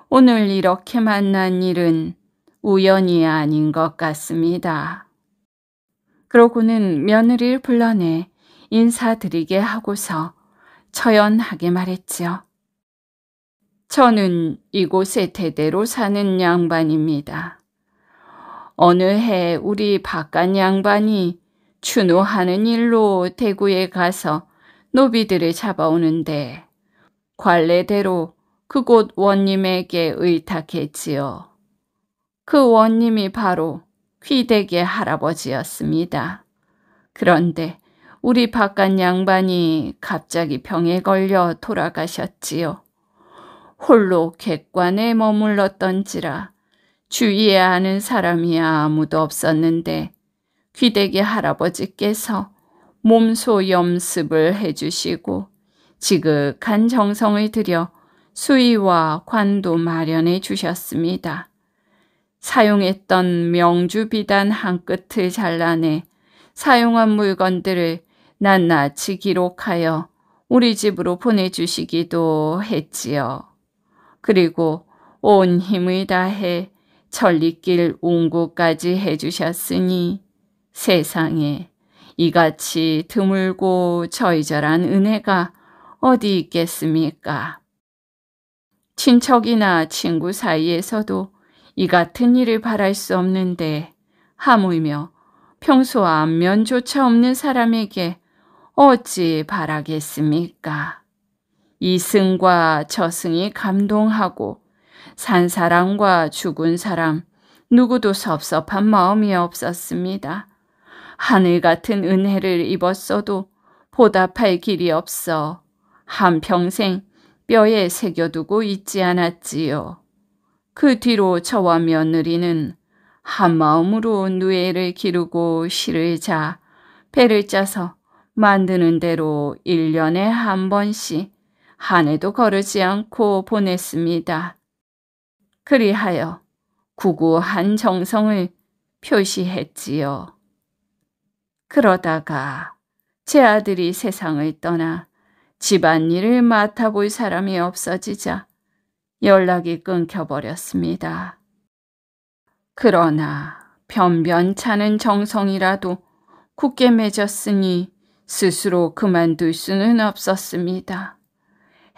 오늘 이렇게 만난 일은 우연이 아닌 것 같습니다. 그러고는 며느리를 불러내 인사드리게 하고서 처연하게 말했지요. 저는 이곳에 대대로 사는 양반입니다. 어느 해 우리 바깥 양반이 추노하는 일로 대구에 가서 노비들을 잡아오는데 관례대로 그곳 원님에게 의탁했지요. 그 원님이 바로 귀대계 할아버지였습니다. 그런데 우리 바깥 양반이 갑자기 병에 걸려 돌아가셨지요. 홀로 객관에 머물렀던지라 주위에 아는 사람이 아무도 없었는데 귀대기 할아버지께서 몸소 염습을 해주시고 지극한 정성을 들여 수의와 관도 마련해 주셨습니다. 사용했던 명주 비단 한 끝을 잘라내 사용한 물건들을 낱낱이 기록하여 우리 집으로 보내주시기도 했지요. 그리고 온 힘을 다해 천리길 운구까지 해주셨으니 세상에 이같이 드물고 저이절한 은혜가 어디 있겠습니까? 친척이나 친구 사이에서도 이 같은 일을 바랄 수 없는데 하물며 평소 안면조차 없는 사람에게 어찌 바라겠습니까? 이승과 저승이 감동하고 산 사람과 죽은 사람 누구도 섭섭한 마음이 없었습니다. 하늘 같은 은혜를 입었어도 보답할 길이 없어 한평생 뼈에 새겨두고 있지 않았지요. 그 뒤로 저와 며느리는 한마음으로 누에를 기르고 실을 자 배를 짜서 만드는 대로 1년에 한 번씩 한 해도 거르지 않고 보냈습니다. 그리하여 구구한 정성을 표시했지요. 그러다가 제 아들이 세상을 떠나 집안일을 맡아볼 사람이 없어지자 연락이 끊겨버렸습니다. 그러나 변변찮은 정성이라도 굳게 맺었으니 스스로 그만둘 수는 없었습니다.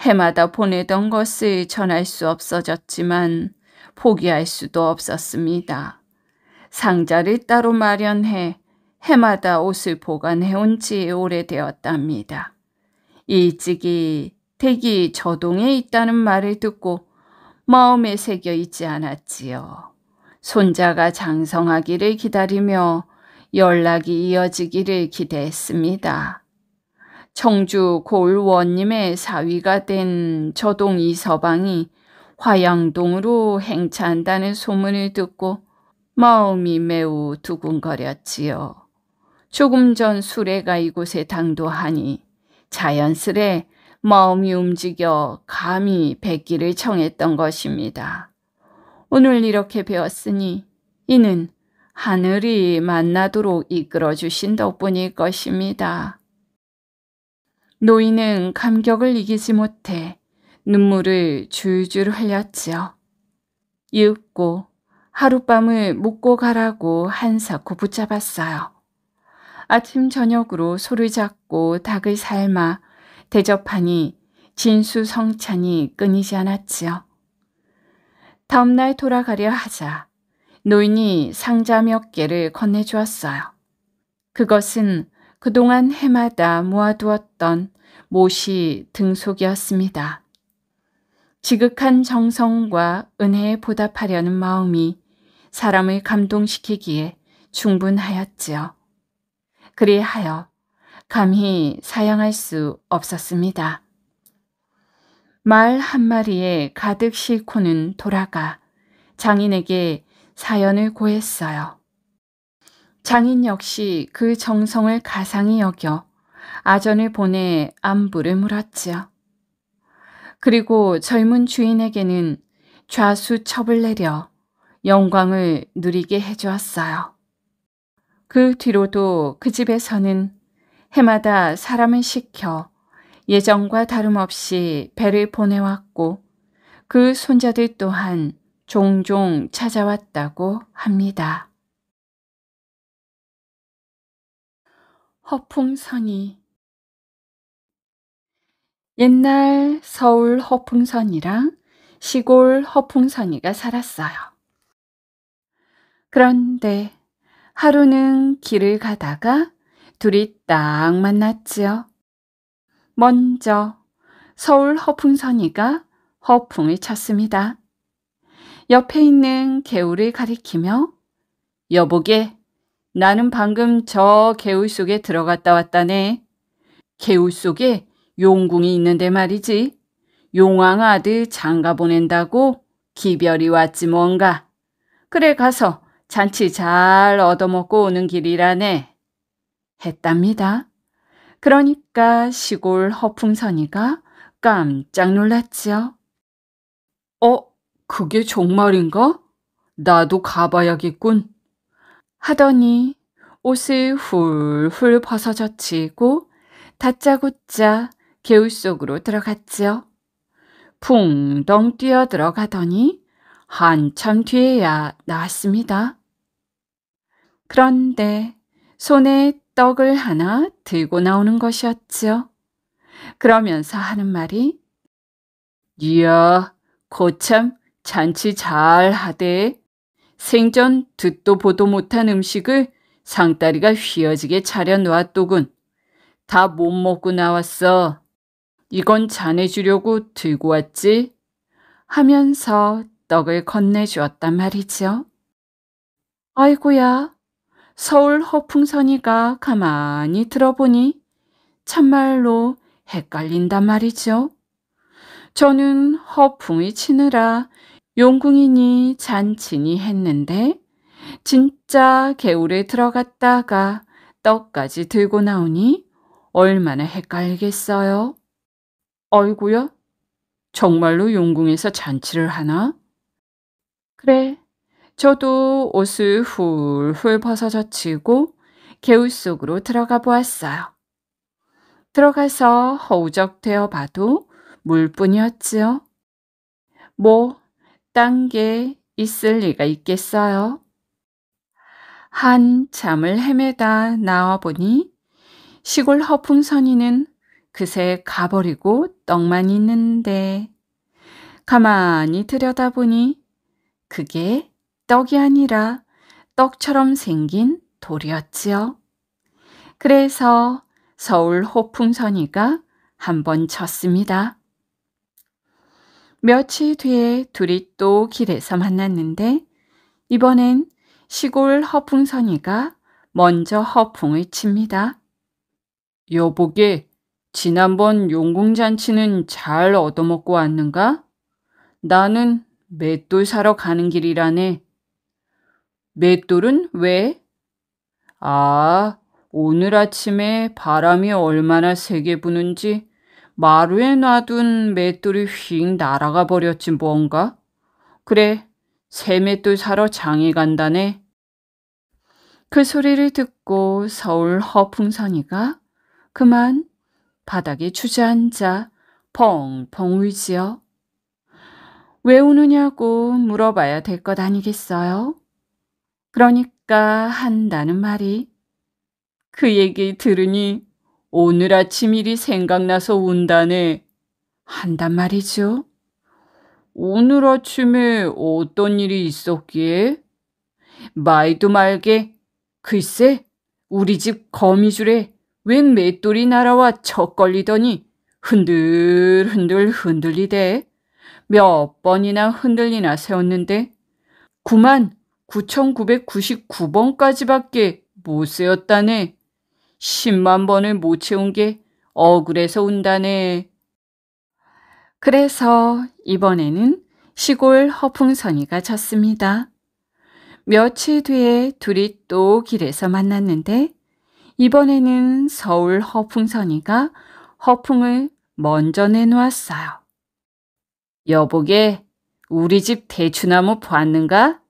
해마다 보내던 것을 전할 수 없어졌지만 포기할 수도 없었습니다. 상자를 따로 마련해 해마다 옷을 보관해온 지 오래되었답니다. 일찍이 댁이 저동에 있다는 말을 듣고 마음에 새겨 있지 않았지요. 손자가 장성하기를 기다리며 연락이 이어지기를 기대했습니다. 청주 고을원님의 사위가 된 저동 이서방이 화양동으로 행차한다는 소문을 듣고 마음이 매우 두근거렸지요. 조금 전 수레가 이곳에 당도하니 자연스레 마음이 움직여 감히 뵙기를 청했던 것입니다. 오늘 이렇게 배웠으니 이는 하늘이 만나도록 이끌어 주신 덕분일 것입니다. 노인은 감격을 이기지 못해 눈물을 줄줄 흘렸지요. 이윽고 하룻밤을 묵고 가라고 한사코 붙잡았어요. 아침 저녁으로 소를 잡고 닭을 삶아 대접하니 진수성찬이 끊이지 않았지요. 다음날 돌아가려 하자 노인이 상자 몇 개를 건네주었어요. 그것은 그동안 해마다 모아두었던 모시 등속이었습니다. 지극한 정성과 은혜에 보답하려는 마음이 사람을 감동시키기에 충분하였지요. 그리하여 감히 사양할 수 없었습니다. 말 한마리에 가득 싣고는 돌아가 장인에게 사연을 고했어요. 장인 역시 그 정성을 가상히 여겨 아전을 보내 안부를 물었지요. 그리고 젊은 주인에게는 좌수 첩을 내려 영광을 누리게 해주었어요. 그 뒤로도 그 집에서는 해마다 사람을 시켜 예전과 다름없이 배를 보내왔고 그 손자들 또한 종종 찾아왔다고 합니다. 허풍선이 옛날 서울 허풍선이랑 시골 허풍선이가 살았어요. 그런데 하루는 길을 가다가 둘이 딱 만났지요. 먼저 서울 허풍선이가 허풍을 쳤습니다. 옆에 있는 개울을 가리키며 여보게 나는 방금 저 개울 속에 들어갔다 왔다네. 개울 속에 용궁이 있는데 말이지. 용왕 아들 장가 보낸다고 기별이 왔지 뭔가. 그래 가서 잔치 잘 얻어먹고 오는 길이라네. 했답니다. 그러니까 시골 허풍선이가 깜짝 놀랐지요. 어, 그게 정말인가? 나도 가봐야겠군. 하더니 옷을 훌훌 벗어 젖히고 다짜고짜 개울 속으로 들어갔지요. 풍덩 뛰어 들어가더니 한참 뒤에야 나왔습니다. 그런데 손에 떡을 하나 들고 나오는 것이었지요. 그러면서 하는 말이 이야, 고참 잔치 잘 하되 생전 듣도 보도 못한 음식을 상다리가 휘어지게 차려놓았더군. 다 못 먹고 나왔어. 이건 자네 주려고 들고 왔지? 하면서 떡을 건네주었단 말이죠 아이고야, 서울 허풍선이가 가만히 들어보니 참말로 헷갈린단 말이죠. 저는 허풍이 치느라 용궁이니 잔치니 했는데 진짜 개울에 들어갔다가 떡까지 들고 나오니 얼마나 헷갈리겠어요. 어이구야, 정말로 용궁에서 잔치를 하나? 그래, 저도 옷을 훌훌 벗어 젖히고 개울 속으로 들어가 보았어요. 들어가서 허우적대어 봐도 물뿐이었지요. 뭐 딴게 있을 리가 있겠어요? 한참을 헤매다 나와보니 시골 허풍선이는 그새 가버리고 떡만 있는데 가만히 들여다보니 그게 떡이 아니라 떡처럼 생긴 돌이었지요. 그래서 서울 허풍선이가 한 번 쳤습니다. 며칠 뒤에 둘이 또 길에서 만났는데 이번엔 시골 허풍선이가 먼저 허풍을 칩니다. 여보게, 지난번 용궁잔치는 잘 얻어먹고 왔는가? 나는 맷돌 사러 가는 길이라네. 맷돌은 왜? 아, 오늘 아침에 바람이 얼마나 세게 부는지 마루에 놔둔 맷돌이 휙 날아가 버렸지 뭔가? 그래, 새 맷돌 사러 장에 간다네. 그 소리를 듣고 서울 허풍선이가 그만 바닥에 주저앉아 펑펑 울지요. 왜 우느냐고 물어봐야 될 것 아니겠어요? 그러니까 한다는 말이 그 얘기 들으니 오늘 아침 일이 생각나서 운다네. 한단 말이죠. 오늘 아침에 어떤 일이 있었기에? 말도 말게. 글쎄, 우리 집 거미줄에 웬 맷돌이 날아와 척걸리더니 흔들흔들 흔들리대. 몇 번이나 흔들리나 세웠는데 9 9,999번까지밖에 못 세웠다네. 10만 번을 못 채운 게 억울해서 운다네. 그래서 이번에는 시골 허풍선이가 졌습니다. 며칠 뒤에 둘이 또 길에서 만났는데 이번에는 서울 허풍선이가 허풍을 먼저 내놓았어요. 여보게, 우리 집 대추나무 봤는가?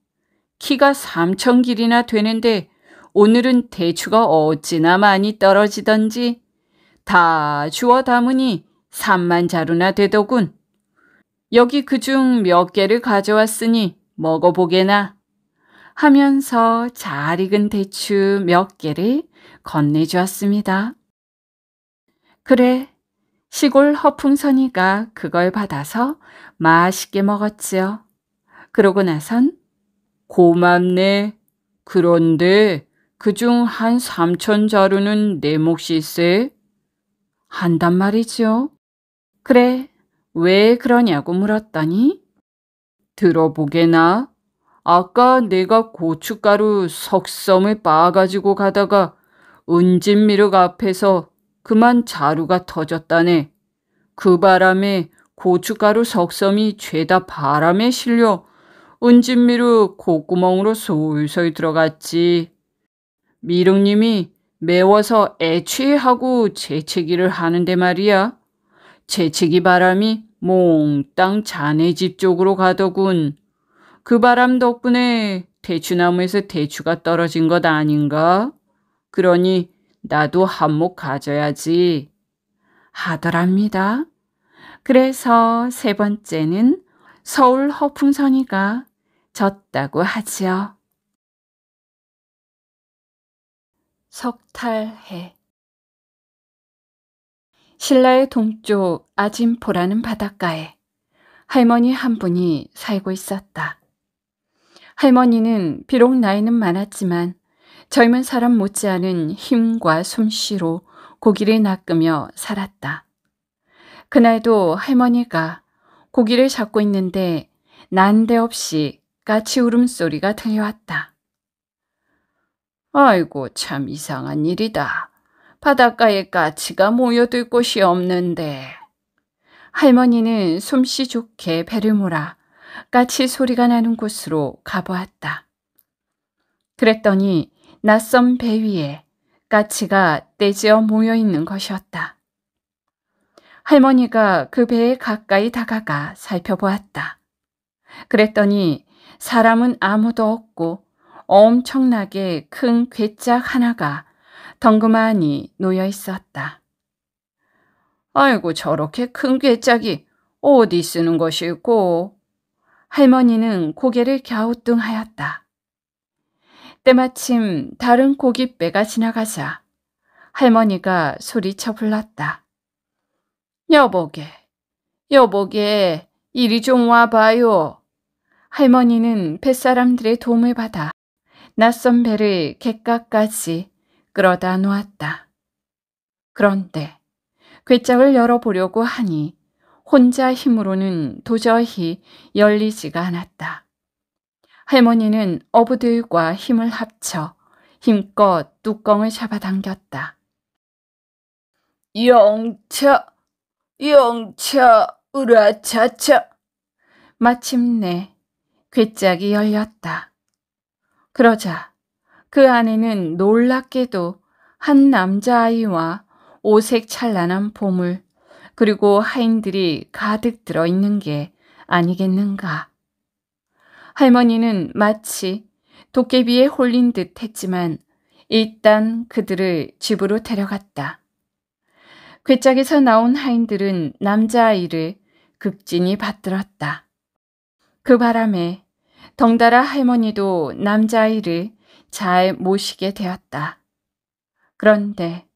키가 삼천 길이나 되는데 오늘은 대추가 어찌나 많이 떨어지던지 다 주워 담으니 3만 자루나 되더군. 여기 그중 몇 개를 가져왔으니 먹어보게나 하면서 잘 익은 대추 몇 개를 건네주었습니다. 그래, 시골 허풍선이가 그걸 받아서 맛있게 먹었지요. 그러고 나선 고맙네. 그런데 그중 한 삼천 자루는 내몫이세 한단 말이지요. 그래, 왜 그러냐고 물었더니 들어보게나. 아까 내가 고춧가루 석섬을 빻아가지고 가다가 은진미륵 앞에서 그만 자루가 터졌다네. 그 바람에 고춧가루 석섬이 죄다 바람에 실려 은진미륵 콧구멍으로 솔솔 들어갔지. 미륵님이 매워서 애취하고 재채기를 하는데 말이야. 재채기 바람이 몽땅 자네 집 쪽으로 가더군. 그 바람 덕분에 대추나무에서 대추가 떨어진 것 아닌가? 그러니 나도 한몫 가져야지. 하더랍니다. 그래서 세 번째는 서울 허풍선이가 졌다고 하지요. 석탈해 신라의 동쪽 아진포라는 바닷가에 할머니 한 분이 살고 있었다. 할머니는 비록 나이는 많았지만 젊은 사람 못지않은 힘과 숨쉬로 고기를 낚으며 살았다. 그날도 할머니가 고기를 잡고 있는데 난데없이 까치 울음소리가 들려왔다. 아이고 참 이상한 일이다. 바닷가에 까치가 모여들 곳이 없는데. 할머니는 숨씨 좋게 배를 몰아 까치 소리가 나는 곳으로 가보았다. 그랬더니 낯선 배 위에 까치가 떼지어 모여 있는 것이었다. 할머니가 그 배에 가까이 다가가 살펴보았다. 그랬더니 사람은 아무도 없고 엄청나게 큰 괴짝 하나가 덩그마니 놓여 있었다. 아이고 저렇게 큰 괴짝이 어디 쓰는 것이고 할머니는 고개를 갸우뚱하였다. 때마침 다른 고깃배가 지나가자 할머니가 소리쳐 불렀다. 여보게, 여보게, 이리 좀 와봐요. 할머니는 뱃사람들의 도움을 받아 낯선 배를 객가까지 끌어다 놓았다. 그런데 괴짝을 열어보려고 하니 혼자 힘으로는 도저히 열리지가 않았다. 할머니는 어부들과 힘을 합쳐 힘껏 뚜껑을 잡아당겼다. 영차, 영차, 으라차차. 마침내 괴짝이 열렸다. 그러자 그 안에는 놀랍게도 한 남자아이와 오색 찬란한 보물 그리고 하인들이 가득 들어 있는 게 아니겠는가. 할머니는 마치 도깨비에 홀린 듯 했지만 일단 그들을 집으로 데려갔다. 괴짝에서 나온 하인들은 남자아이를 극진히 받들었다. 그 바람에 덩달아 할머니도 남자아이를 잘 모시게 되었다. 그런데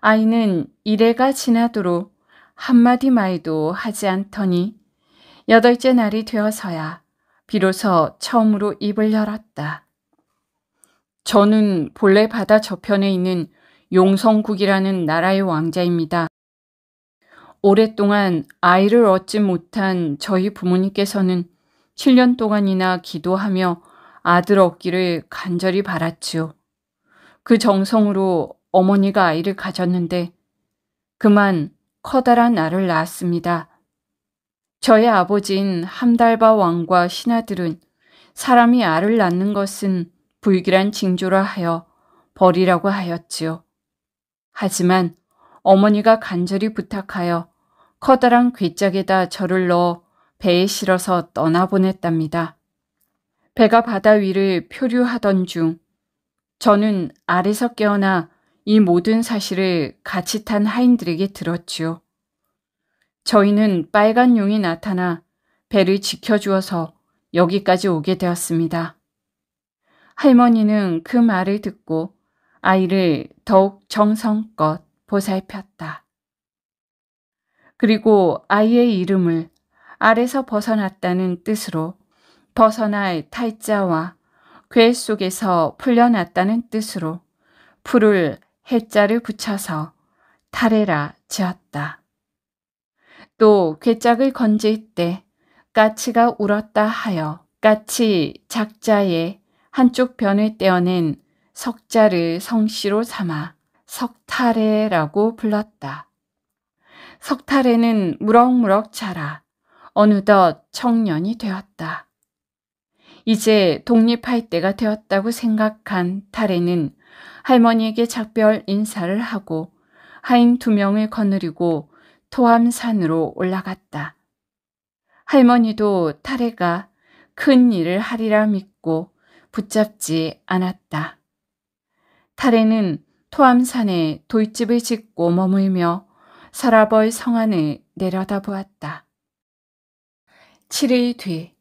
아이는 이래가 지나도록 한마디 말도 하지 않더니 여덟째 날이 되어서야 비로소 처음으로 입을 열었다. 저는 본래 바다 저편에 있는 용성국이라는 나라의 왕자입니다. 오랫동안 아이를 얻지 못한 저희 부모님께서는 7년 동안이나 기도하며 아들 얻기를 간절히 바랐지요. 그 정성으로 어머니가 아이를 가졌는데 그만 커다란 알을 낳았습니다. 저의 아버지인 함달바 왕과 신하들은 사람이 알을 낳는 것은 불길한 징조라 하여 버리라고 하였지요. 하지만 어머니가 간절히 부탁하여 커다란 괴짝에다 저를 넣어 배에 실어서 떠나보냈답니다. 배가 바다 위를 표류하던 중 저는 아래서 깨어나 이 모든 사실을 같이 탄 하인들에게 들었지요. 저희는 빨간 용이 나타나 배를 지켜주어서 여기까지 오게 되었습니다. 할머니는 그 말을 듣고 아이를 더욱 정성껏 보살폈다. 그리고 아이의 이름을 아래서 벗어났다는 뜻으로 벗어날 탈자와 괴 속에서 풀려났다는 뜻으로 풀을 해자를 붙여서 타레라 지었다. 또 괴짝을 건질 때 까치가 울었다 하여 까치 작자의 한쪽 변을 떼어낸 석자를 성씨로 삼아 석타래라고 불렀다. 석타래는 무럭무럭 자라 어느덧 청년이 되었다. 이제 독립할 때가 되었다고 생각한 타레는 할머니에게 작별 인사를 하고 하인 두 명을 거느리고 토암산으로 올라갔다. 할머니도 타레가 큰 일을 하리라 믿고 붙잡지 않았다. 타레는 토암산에 돌집을 짓고 머물며 서라벌 성안을 내려다보았다. 7일 뒤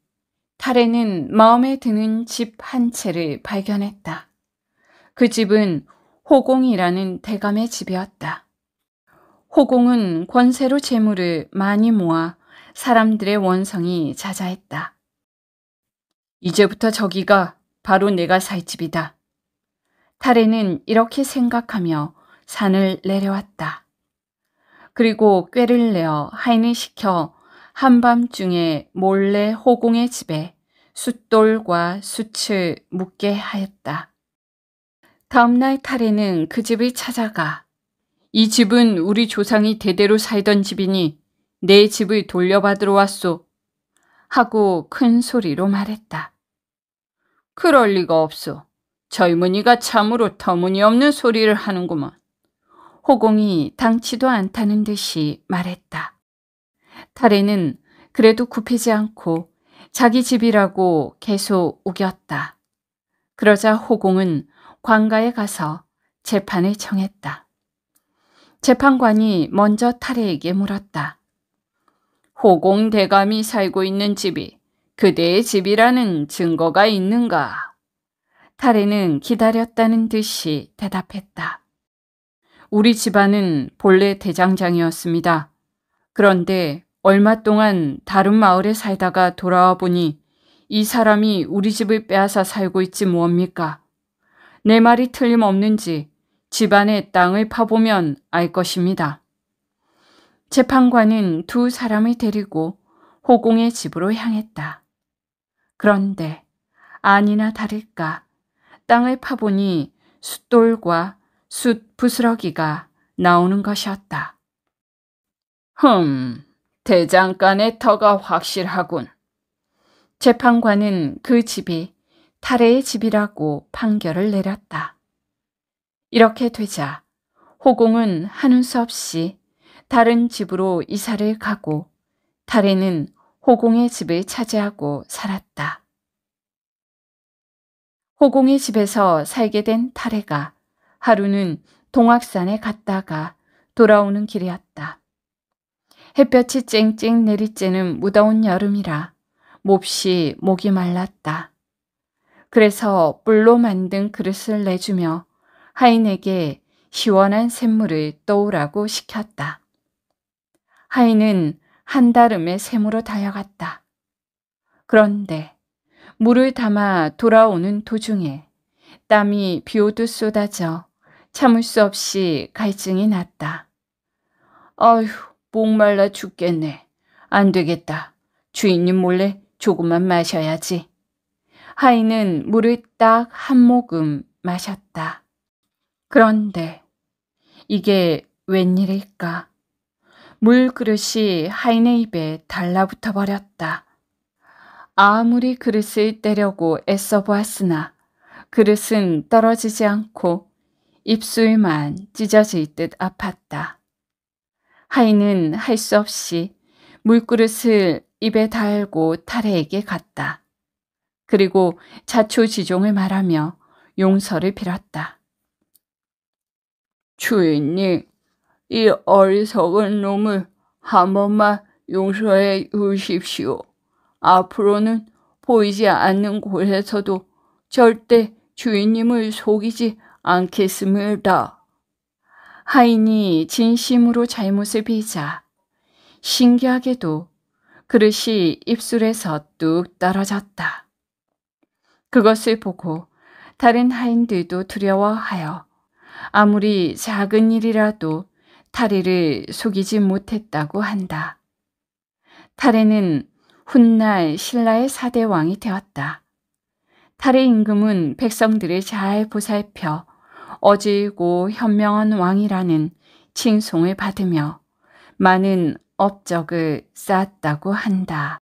타레는 마음에 드는 집 한 채를 발견했다. 그 집은 호공이라는 대감의 집이었다. 호공은 권세로 재물을 많이 모아 사람들의 원성이 자자했다. 이제부터 저기가 바로 내가 살 집이다. 타레는 이렇게 생각하며 산을 내려왔다. 그리고 꾀를 내어 하인을 시켜 한밤중에 몰래 호공의 집에 숫돌과 숯을 묻게 하였다. 다음날 탈에는 그 집을 찾아가 이 집은 우리 조상이 대대로 살던 집이니 내 집을 돌려받으러 왔소. 하고 큰 소리로 말했다. 그럴 리가 없소. 젊은이가 참으로 터무니없는 소리를 하는구먼. 호공이 당치도 않다는 듯이 말했다. 탈에는 그래도 굽히지 않고 자기 집이라고 계속 우겼다. 그러자 호공은 관가에 가서 재판을 청했다. 재판관이 먼저 탈에에게 물었다. 호공 대감이 살고 있는 집이 그대의 집이라는 증거가 있는가? 탈에는 기다렸다는 듯이 대답했다. 우리 집안은 본래 대장장이었습니다. 그런데 얼마 동안 다른 마을에 살다가 돌아와 보니 이 사람이 우리 집을 빼앗아 살고 있지 뭡니까? 내 말이 틀림없는지 집안의 땅을 파보면 알 것입니다. 재판관은 두 사람을 데리고 호공의 집으로 향했다. 그런데 아니나 다를까 땅을 파보니 숫돌과 숯 부스러기가 나오는 것이었다. 흠, 대장간의 터가 확실하군. 재판관은 그 집이 탈의 집이라고 판결을 내렸다. 이렇게 되자 호공은 하는 수 없이 다른 집으로 이사를 가고 탈의는 호공의 집을 차지하고 살았다. 호공의 집에서 살게 된 탈해가 하루는 동악산에 갔다가 돌아오는 길이었다. 햇볕이 쨍쨍 내리쬐는 무더운 여름이라 몹시 목이 말랐다. 그래서 뿔로 만든 그릇을 내주며 하인에게 시원한 샘물을 떠오라고 시켰다. 하인은 한달음에 샘으로 달려갔다. 그런데 물을 담아 돌아오는 도중에 땀이 비오듯 쏟아져 참을 수 없이 갈증이 났다. 어휴, 목말라 죽겠네. 안 되겠다. 주인님 몰래 조금만 마셔야지. 하인은 물을 딱 한 모금 마셨다. 그런데 이게 웬일일까? 물그릇이 하인의 입에 달라붙어 버렸다. 아무리 그릇을 떼려고 애써 보았으나 그릇은 떨어지지 않고 입술만 찢어질 듯 아팠다. 하인은할수 없이 물그릇을 입에 달고 타레에게 갔다. 그리고 자초지종을 말하며 용서를 빌었다. 주인님, 이 어리석은 놈을 한 번만 용서해 주십시오. 앞으로는 보이지 않는 곳에서도 절대 주인님을 속이지 않겠습니다. 하인이 진심으로 잘못을 빌자 신기하게도 그릇이 입술에서 뚝 떨어졌다. 그것을 보고 다른 하인들도 두려워하여 아무리 작은 일이라도 타리를 속이지 못했다고 한다. 타레는 훗날 신라의 사대왕이 되었다. 타레 임금은 백성들을 잘 보살펴 어지고 현명한 왕이라는 칭송을 받으며 많은 업적을 쌓았다고 한다.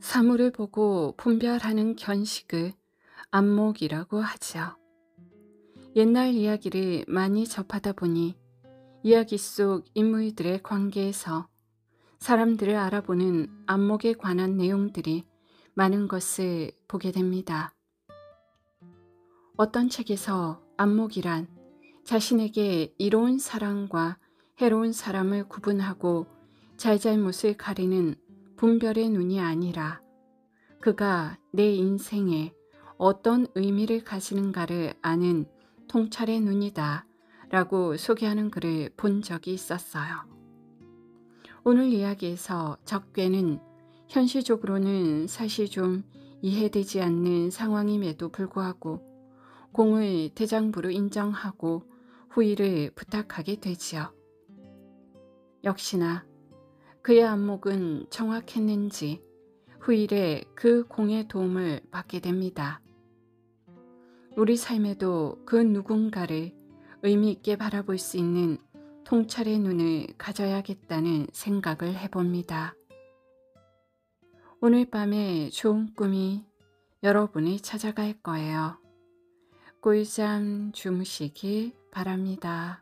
사물을 보고 분별하는 견식을 안목이라고 하죠 옛날 이야기를 많이 접하다 보니 이야기 속 인물들의 관계에서 사람들을 알아보는 안목에 관한 내용들이 많은 것을 보게 됩니다. 어떤 책에서 안목이란 자신에게 이로운 사람과 해로운 사람을 구분하고 잘잘못을 가리는 분별의 눈이 아니라 그가 내 인생에 어떤 의미를 가지는가를 아는 통찰의 눈이다 라고 소개하는 글을 본 적이 있었어요. 오늘 이야기에서 적괴는 현실적으로는 사실 좀 이해되지 않는 상황임에도 불구하고 공을 대장부로 인정하고 후의를 부탁하게 되지요. 역시나 그의 안목은 정확했는지 후일에 그 공의 도움을 받게 됩니다. 우리 삶에도 그 누군가를 의미 있게 바라볼 수 있는 통찰의 눈을 가져야겠다는 생각을 해봅니다. 오늘 밤에 좋은 꿈이 여러분을 찾아갈 거예요. 꿀잠 주무시기 바랍니다.